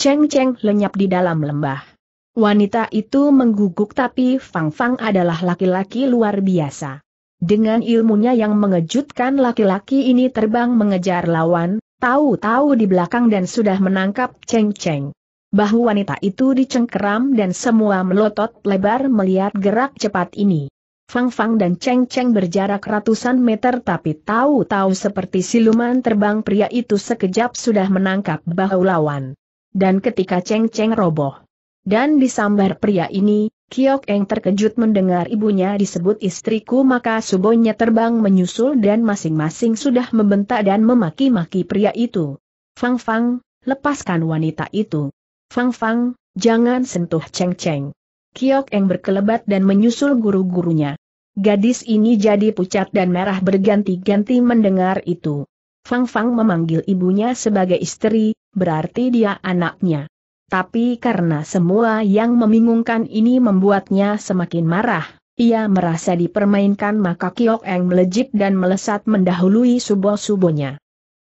Cheng Cheng lenyap di dalam lembah. Wanita itu mengguguk tapi Fang Fang adalah laki-laki luar biasa. Dengan ilmunya yang mengejutkan laki-laki ini terbang mengejar lawan, tahu-tahu di belakang dan sudah menangkap Cheng Cheng. Bahu wanita itu dicengkeram dan semua melotot lebar melihat gerak cepat ini. Fang Fang dan Cheng Cheng berjarak ratusan meter tapi tahu-tahu seperti siluman terbang pria itu sekejap sudah menangkap bahu lawan. Dan ketika Cheng Cheng roboh, dan disambar pria ini, Kiok Eng terkejut mendengar ibunya disebut istriku maka subonya terbang menyusul dan masing-masing sudah membentak dan memaki-maki pria itu. Fang Fang, lepaskan wanita itu. Fang Fang, jangan sentuh Cheng Cheng. Kiok Eng berkelebat dan menyusul guru-gurunya. Gadis ini jadi pucat dan merah berganti-ganti mendengar itu. Fang Fang memanggil ibunya sebagai istri, berarti dia anaknya tapi karena semua yang membingungkan ini membuatnya semakin marah, ia merasa dipermainkan maka Kiok Eng melejit dan melesat mendahului subo-subonya.